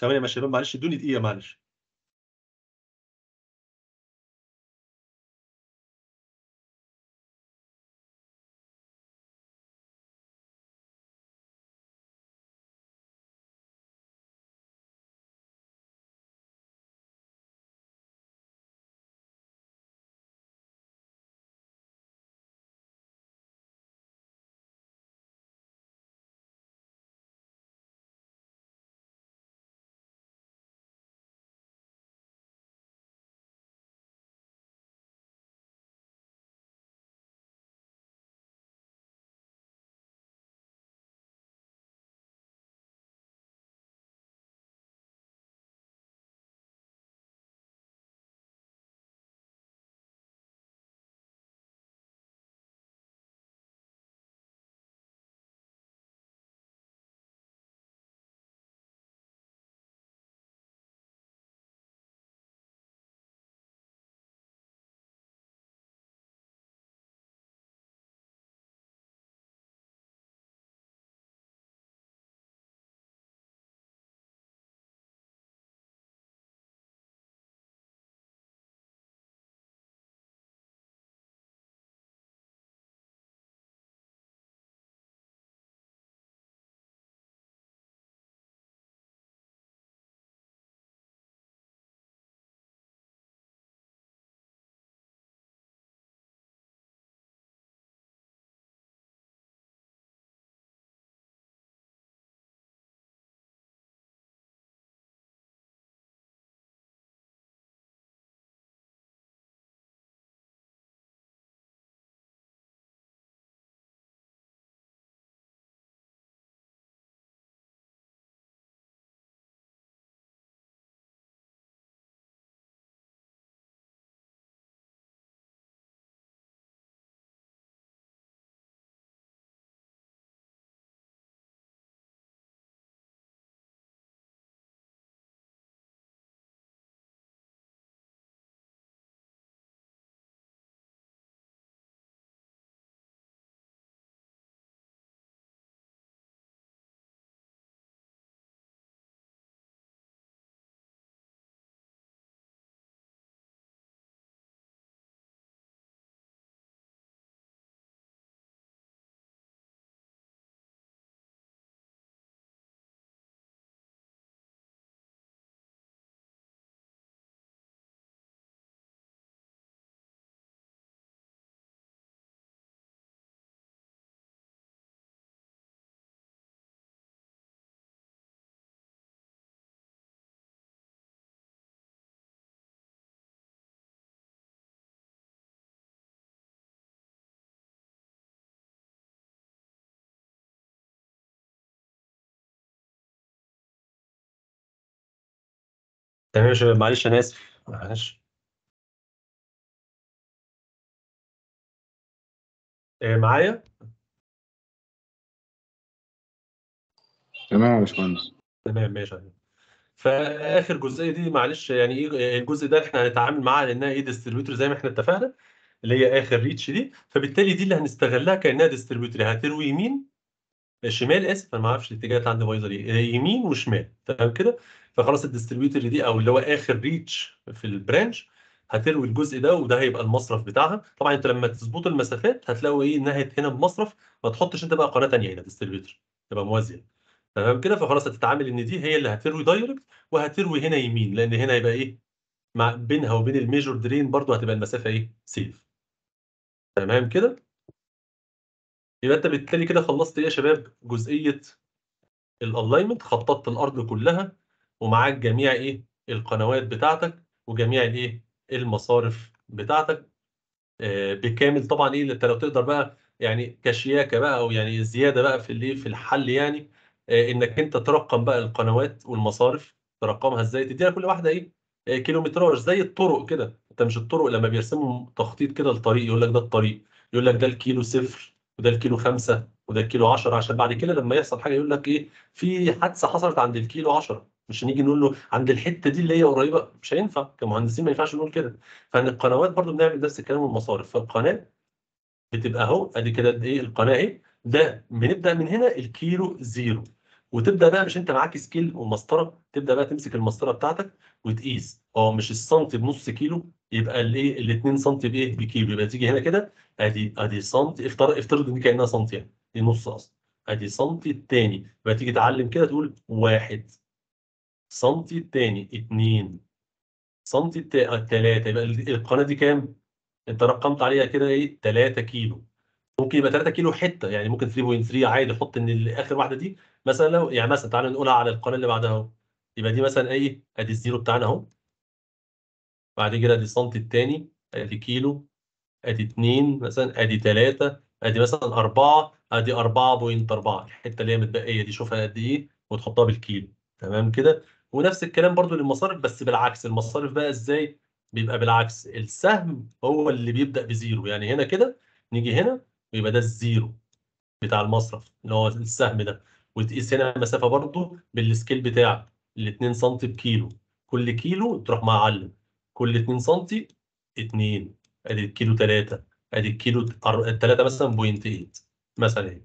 ثواني يا شباب معلش ادوني دقيقه معلش تمام يا شباب معلش انا آه، اسف معلش معايا تمام يا باشمهندس تمام ماشي فاخر جزئيه دي معلش يعني ايه آه، الجزء ده احنا هنتعامل معاه لانها ايه ديستريبيوتور زي ما احنا اتفقنا اللي هي اخر ريتش دي فبالتالي دي اللي هنستغلها كانها ديستريبيوتور يعني هتروي يمين شمال اسف انا ما اعرفش الاتجاهات عندي بايظه ليه آه، يمين وشمال تمام كده فخلاص الديستريبيوتور دي او اللي هو اخر ريتش في البرانش هتروي الجزء ده وده هيبقى المصرف بتاعها طبعا انت لما تظبط المسافات هتلاقوا ايه انها هنا بمصرف ما تحطش انت بقى قناه ثانيه هنا ديستريبيوتور تبقى موازيه تمام كده فخلاص هتتعامل ان دي هي اللي هتروي دايركت وهتروي هنا يمين لان هنا هيبقى ايه مع بينها وبين الميجور درين برضو هتبقى المسافه ايه سيف تمام كده يبقى انت بالتالي كده خلصت ايه يا شباب جزئيه الالاينمنت خططت الارض كلها ومعاك جميع ايه القنوات بتاعتك وجميع الايه المصارف بتاعتك آه بكامل طبعا ايه انت لو تقدر بقى يعني كشياكه بقى او يعني زياده بقى في الايه في الحل يعني آه انك انت ترقم بقى القنوات والمصارف ترقمها ازاي تديها كل واحده ايه آه كيلومتراج زي الطرق كده انت مش الطرق لما بيرسموا تخطيط كده للطريق يقول لك ده الطريق يقول لك ده الكيلو صفر وده الكيلو خمسة وده الكيلو 10 عشان بعد كده لما يحصل حاجه يقول لك ايه في حادثه حصلت عند الكيلو 10 مش هنيجي نقول له عند الحته دي اللي هي قريبه مش هينفع كمهندسين ما ينفعش نقول كده فالقنوات برضو بنعمل نفس الكلام والمصارف فالقناه بتبقى اهو ادي كده ايه القناه ايه ده بنبدا من هنا الكيلو زيرو وتبدا بقى مش انت معاك سكيل ومسطره تبدا بقى تمسك المسطره بتاعتك وتقيس اه مش السنتي بنص كيلو يبقى الايه ال 2 إيه، سنتي بايه بكيلو يبقى تيجي هنا كده ادي ادي سنتي افترض افترض ان كانها سنتي يعني دي نص اصلا ادي سنتي الثاني يبقى تيجي تعلم كده تقول واحد سنتي الثاني 2 سنتي الثالثة آه، يبقى القناة دي كام؟ انت رقمت عليها كده ايه 3 كيلو ممكن يبقى 3 كيلو حته يعني ممكن 3.3 عادي حط ان اخر واحده دي مثلا لو يعني مثلا تعالى نقولها على القناه اللي بعدها اهو يبقى دي مثلا ايه ادي الزيرو بتاعنا اهو بعد كده ادي السنتي الثاني ادي كيلو ادي 2 مثلا ادي 3 ادي مثلا 4 ادي 4.4 الحته اللي هي متبقيه دي شوفها قد ايه وتحطها بالكيلو تمام كده ونفس الكلام برضو للمصارف بس بالعكس المصارف بقى ازاي بيبقى بالعكس السهم هو اللي بيبدا بزيرو يعني هنا كده نيجي هنا ويبقى ده الزيرو بتاع المصرف اللي هو السهم ده وتقيس هنا المسافه برضو بالسكيل بتاعك ال 2 سم بكيلو كل كيلو تروح معلم كل 2 سم 2 ادي الكيلو 3 ادي الكيلو 3 مثلا بوينت 8 مثلا اهي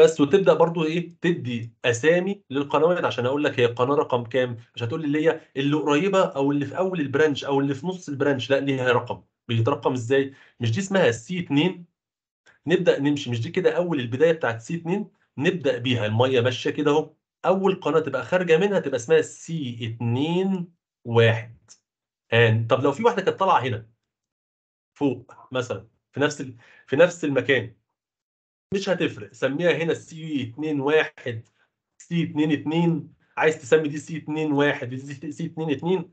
بس وتبدا برضو ايه تدي اسامي للقنوات عشان اقول لك هي القناه رقم كام مش هتقول لي اللي هي اللي قريبه او اللي في اول البرانش او اللي في نص البرانش لا ليها رقم بيترقم ازاي مش دي اسمها سي 2 نبدا نمشي مش دي كده اول البدايه بتاعت سي 2 نبدا بيها الميه ماشيه كده اهو اول قناه تبقى خارجه منها تبقى اسمها سي 2 1 طب لو في واحده كانت طالعه هنا فوق مثلا في نفس في نفس المكان مش هتفرق سميها هنا سي 2 1 سي 2 2 عايز تسمي دي سي 2 1 دي سي 2 2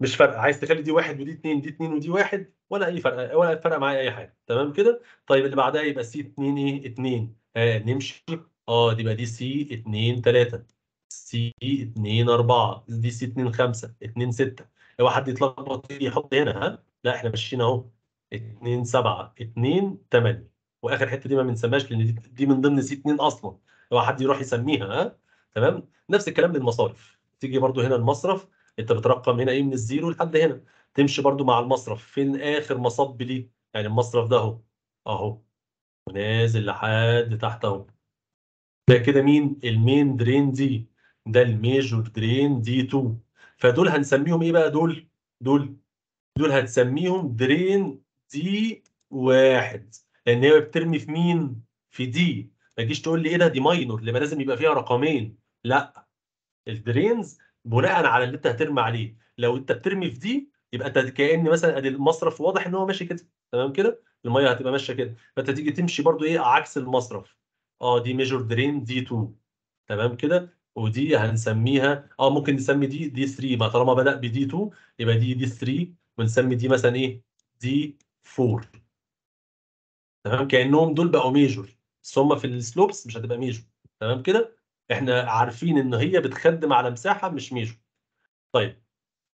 مش فارقه عايز تخلي دي 1 ودي 2 دي 2 ودي 1 ولا اي فرق ولا فرق معايا اي حاجه تمام كده طيب اللي بعدها يبقى سي 2 ايه 2 آه نمشي اه دي بقى دي سي 2 3 سي 2 4 دي سي 2 5 2 6 لو حد يتلخبط يحط هنا ها لا احنا ماشيين اهو 2 7 2 8 واخر حته دي ما بنسميهاش لان دي, من ضمن سي 2 اصلا لو حد يروح يسميها ها تمام نفس الكلام للمصارف تيجي برضو هنا المصرف انت بترقم هنا ايه من الزيرو لحد هنا تمشي برضو مع المصرف فين اخر مصب ليه يعني المصرف ده اهو اهو ونازل لحد تحت اهو ده كده مين المين درين دي ده الميجور درين دي 2 فدول هنسميهم ايه بقى دول دول دول هتسميهم درين دي واحد لان هي بترمي في مين؟ في دي ما تجيش تقول لي ايه ده دي ماينور لما لازم يبقى فيها رقمين لا الدرينز بناء على اللي انت هترمي عليه لو انت بترمي في دي يبقى انت كان مثلا ادي المصرف واضح ان هو ماشي كده تمام كده الميه هتبقى ماشيه كده فانت تيجي تمشي برضو ايه عكس المصرف اه دي ميجور درين دي 2 تمام كده ودي هنسميها اه ممكن نسمي دي دي 3 ما طالما بدا بدي 2 يبقى دي دي 3 ونسمي دي مثلا ايه دي 4 تمام كانهم دول بقوا ميجور بس هم في السلوبس مش هتبقى ميجور تمام كده احنا عارفين ان هي بتخدم على مساحه مش ميجور طيب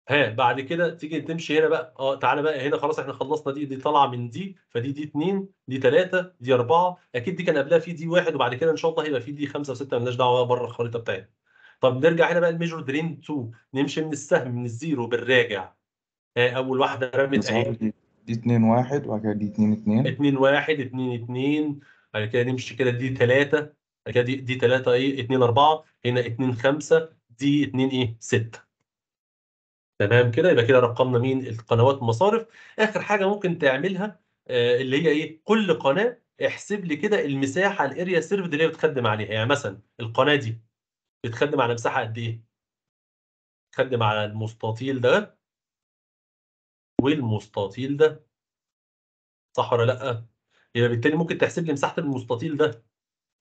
ها بعد كده تيجي تمشي هنا بقى اه تعالى بقى هنا خلاص احنا خلصنا دي دي طالعه من دي فدي دي 2 دي 3 دي 4 اكيد دي كان قبلها في دي 1 وبعد كده ان شاء الله هيبقى في دي 5 و6 مالناش دعوه بره الخريطه بتاعتنا طب نرجع هنا بقى الميجر درين 2 نمشي من السهم من الزيرو بالراجع اول واحده رمت اهي دي 2 1 وبعد كده دي 2 2 2 1 2 2 بعد كده نمشي كده دي 3 بعد كده دي 3 ايه 2 4 هنا 2 5 دي 2 ايه 6 تمام كده يبقى كده رقمنا مين القنوات المصارف اخر حاجه ممكن تعملها آه اللي هي ايه كل قناه احسب لي كده المساحه الاريا سيرفد اللي هي بتخدم عليها يعني مثلا القناه دي بتخدم على مساحه قد ايه؟ بتخدم على المستطيل ده والمستطيل ده صح ولا لا يبقى بالتالي ممكن تحسب لي مساحه المستطيل ده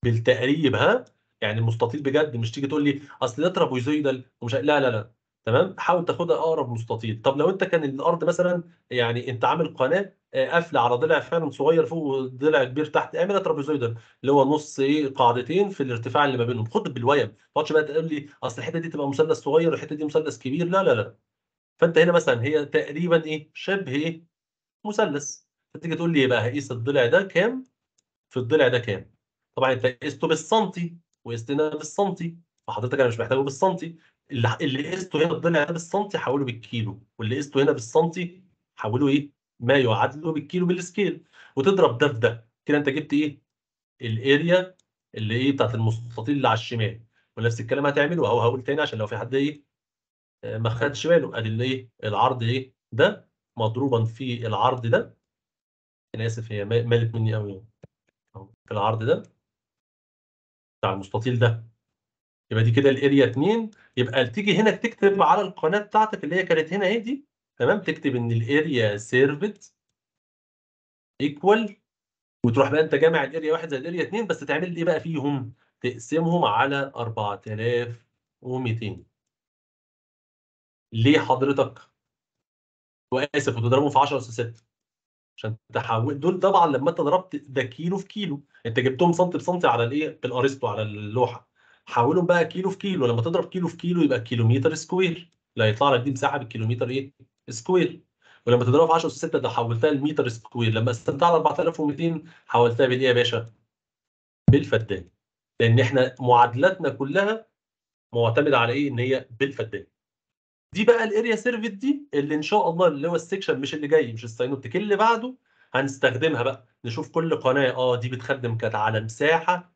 بالتقريب ها يعني المستطيل بجد مش تيجي تقول لي اصل ده ترابيزويدال ومش لا لا لا تمام حاول تاخدها اقرب مستطيل طب لو انت كان الارض مثلا يعني انت عامل قناه آه، قافله على ضلع فعلا صغير فوق وضلع كبير تحت اعملها ترابيزويدال اللي هو نص ايه قاعدتين في الارتفاع اللي ما بينهم خد بالويب، ما تقعدش بقى تقول لي اصل الحته دي تبقى مثلث صغير والحته دي مثلث كبير لا لا لا فانت هنا مثلا هي تقريبا ايه شبه ايه مثلث فتيجي تقول لي بقى هقيس الضلع ده كام في الضلع ده كام طبعا انت قسته بالسنتي وقست هنا بالسنتي فحضرتك انا مش محتاجه بالسنتي اللي اللي قسته هنا الضلع ده بالسنتي حوله بالكيلو واللي قسته هنا بالسنتي حوله ايه ما يعادله بالكيلو بالسكيل وتضرب ده في ده كده انت جبت ايه الاريا اللي ايه بتاعت المستطيل اللي على الشمال ونفس الكلام هتعمله او هقول تاني عشان لو في حد ايه ما خدش باله قال اللي ايه العرض ايه ده مضروبا في العرض ده انا اسف هي مالت مني قوي يعني. في العرض ده بتاع المستطيل ده يبقى دي كده الاريا 2 يبقى تيجي هنا تكتب على القناه بتاعتك اللي هي كانت هنا اهي دي تمام تكتب ان الاريا سيرفد ايكوال وتروح بقى انت جامع الاريا 1 زائد الاريا 2 بس تعمل ايه بقى فيهم؟ تقسمهم على 4200 ليه حضرتك واسف وتضربه في 10 اس 6 عشان تحول دول طبعا لما انت ضربت ده كيلو في كيلو انت جبتهم سنتي بسنتي على الايه بالارستو على اللوحه حولهم بقى كيلو في كيلو لما تضرب كيلو في كيلو يبقى كيلومتر سكوير اللي هيطلع لك دي مساحه بالكيلومتر ايه سكوير ولما تضربها في 10 اس 6 ده حولتها لمتر سكوير لما قسمتها على 4200 حولتها بالايه يا باشا بالفدان لان احنا معادلاتنا كلها معتمده على ايه ان هي بالفدان دي بقى الاريا سيرفيت دي اللي ان شاء الله اللي هو السكشن مش اللي جاي مش الساينوبتيك اللي بعده هنستخدمها بقى نشوف كل قناه اه دي بتخدم كانت على مساحه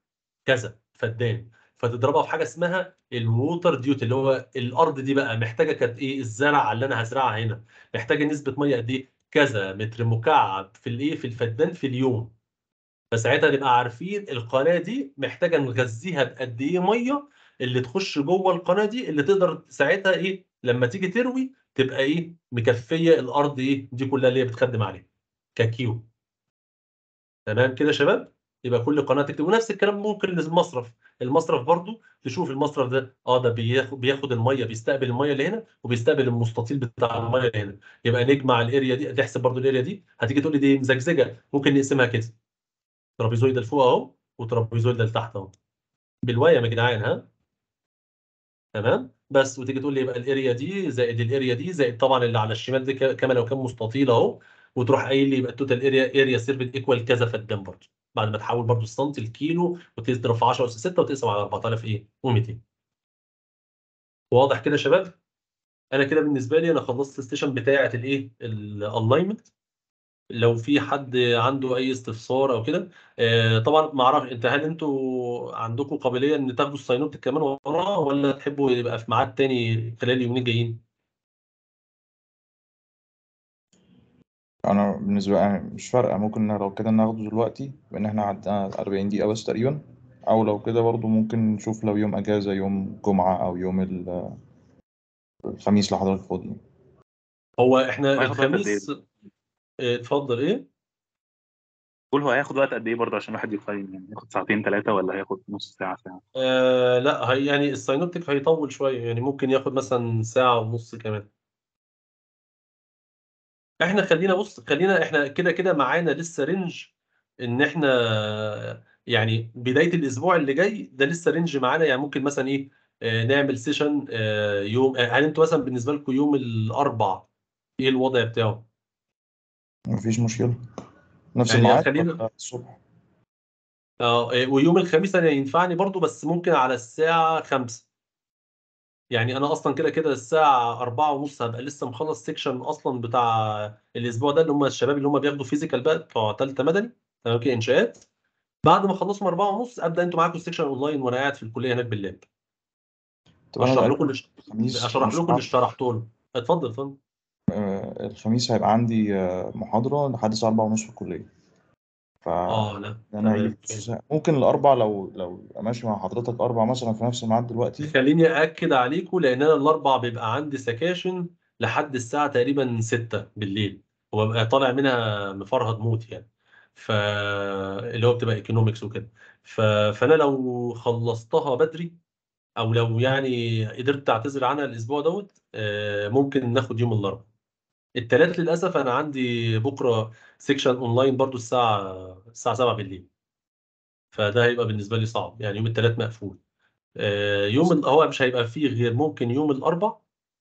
كذا فدان فتضربها في حاجه اسمها الووتر ديوت اللي هو الارض دي بقى محتاجه كانت ايه الزرع اللي انا هزرعها هنا محتاجه نسبه ميه قد ايه كذا متر مكعب في الايه في الفدان في اليوم فساعتها نبقى عارفين القناه دي محتاجه نغذيها بقد ايه ميه اللي تخش جوه القناه دي اللي تقدر ساعتها ايه لما تيجي تروي تبقى ايه مكفيه الارض ايه دي كلها اللي هي بتخدم عليها ككيو تمام كده يا شباب يبقى كل قناه تكتب ونفس الكلام ممكن للمصرف المصرف برضو تشوف المصرف ده اه ده بياخد بياخد الميه بيستقبل الميه اللي هنا وبيستقبل المستطيل بتاع الميه اللي هنا يبقى نجمع الاريا دي تحسب برضو الاريا دي هتيجي تقول لي دي مزجزجه ممكن نقسمها كده ترابيزويد لفوق اهو وترابيزويد لتحت اهو بالوايه يا جدعان ها تمام بس وتيجي تقول لي يبقى الاريا دي زائد الاريا دي زائد طبعا اللي على الشمال دي كما لو كان مستطيل اهو وتروح قايل لي يبقى التوتال اريا اريا سيرفت ايكوال كذا فدان برضه بعد ما تحول برضه السنتي لكيلو وتضرب في 10 اس 6 وتقسم على 4000 ايه و200 واضح كده يا شباب انا كده بالنسبه لي انا خلصت السيشن بتاعه الايه الالاينمنت لو في حد عنده اي استفسار او كده آه، طبعا ما اعرف انت هل انتوا عندكم قابليه ان تاخدوا الصينوبت كمان وراه ولا تحبوا يبقى في ميعاد تاني خلال اليومين الجايين؟ انا بالنسبه لي مش فارقه ممكن لو كده ناخده دلوقتي بان احنا عندنا 40 دقيقه بس تقريبا او لو كده برضو ممكن نشوف لو يوم اجازه يوم جمعه او يوم الخميس لحضرتك فاضي هو احنا الخميس إيه؟ آه، اتفضل ايه؟ قول هو هياخد وقت قد ايه برضه عشان الواحد يقيم يعني هياخد ساعتين ثلاثه ولا هياخد نص ساعه ساعه؟ آه لا هي يعني الساينوبتيك هيطول شويه يعني ممكن ياخد مثلا ساعه ونص كمان. احنا خلينا بص خلينا احنا كده كده معانا لسه رينج ان احنا يعني بدايه الاسبوع اللي جاي ده لسه رينج معانا يعني ممكن مثلا ايه آه، نعمل سيشن آه، يوم هل يعني انتوا مثلا بالنسبه لكم يوم الاربع ايه الوضع بتاعه؟ مفيش مشكلة نفس يعني الميعاد خلينا الصبح اه إيه، ويوم الخميس انا ينفعني برضو بس ممكن على الساعة 5 يعني انا اصلا كده كده الساعة 4 ونص هبقى لسه مخلص سيكشن اصلا بتاع الاسبوع ده اللي هم الشباب اللي هم بياخدوا فيزيكال بقى بتوع ثالثة مدني اوكي انشاءات بعد ما اخلصهم 4 ونص ابدا انتوا معاكم سيكشن اونلاين وانا قاعد في الكلية هناك بالليل اشرح لكم اللي اشرح لكم اللي اشرحته له اتفضل اتفضل آه، الخميس هيبقى عندي آه، محاضرة لحد الساعة 4:30 في الكلية. ف آه لأ، أنا تمام، ممكن الأربع لو لو ماشي مع حضرتك اربع مثلًا في نفس الميعاد دلوقتي خلّيني أأكد عليكم، لأن أنا الأربع بيبقى عندي سكاشن لحد الساعة تقريبًا بالليل وببقى طالع منها مفرهد موت يعني، ف اللي هو بتبقى ايكونومكس وكده، ف فأنا لو خلّصتها بدري أو لو يعني قدرت أعتذر عنها الأسبوع دوت آه، ممكن ناخد يوم الأربع. التلاتة للاسف انا عندي بكره سيكشن اونلاين برضو الساعه الساعه 7 بالليل فده هيبقى بالنسبه لي صعب يعني يوم التلات مقفول آه، يوم هو مش هيبقى فيه غير ممكن يوم الاربع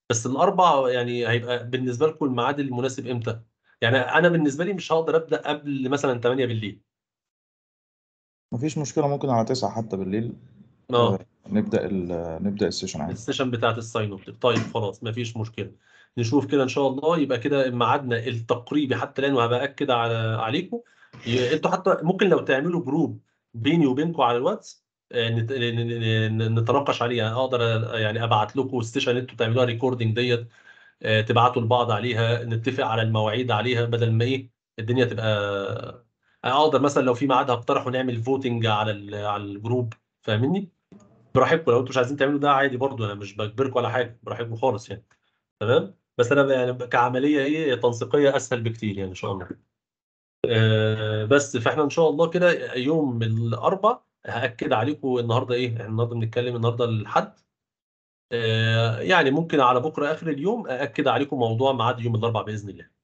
بس الاربع يعني هيبقى بالنسبه لكم الميعاد المناسب امتى يعني انا بالنسبه لي مش هقدر ابدا قبل مثلا 8 بالليل مفيش مشكله ممكن على 9 حتى بالليل آه. اه نبدا ال نبدا السيشن عادي السيشن بتاعت الساين اب طيب خلاص مفيش مشكله نشوف كده ان شاء الله يبقى كده ميعادنا التقريبي حتى الان وهباكد على عليكم انتوا حتى ممكن لو تعملوا جروب بيني وبينكم على الواتس آه، نتناقش عليه يعني اقدر يعني ابعت لكم السيشن انتوا تعملوها ريكوردنج ديت آه، تبعتوا لبعض عليها نتفق على المواعيد عليها بدل ما ايه الدنيا تبقى آه، اقدر مثلا لو في ميعاد هقترحه نعمل فوتنج على على الجروب فاهمني براحتكم لو انتوا مش عايزين تعملوا ده عادي برضو انا مش بجبركم على حاجه براحتكم خالص يعني تمام بس انا يعني كعمليه ايه تنسيقيه اسهل بكتير يعني ان شاء الله آه، بس فاحنا ان شاء الله كده يوم الاربعاء هاكد عليكم النهارده ايه احنا النهارده بنتكلم النهارده الحد آه، يعني ممكن على بكره اخر اليوم اكد عليكم موضوع ميعاد يوم الاربعاء باذن الله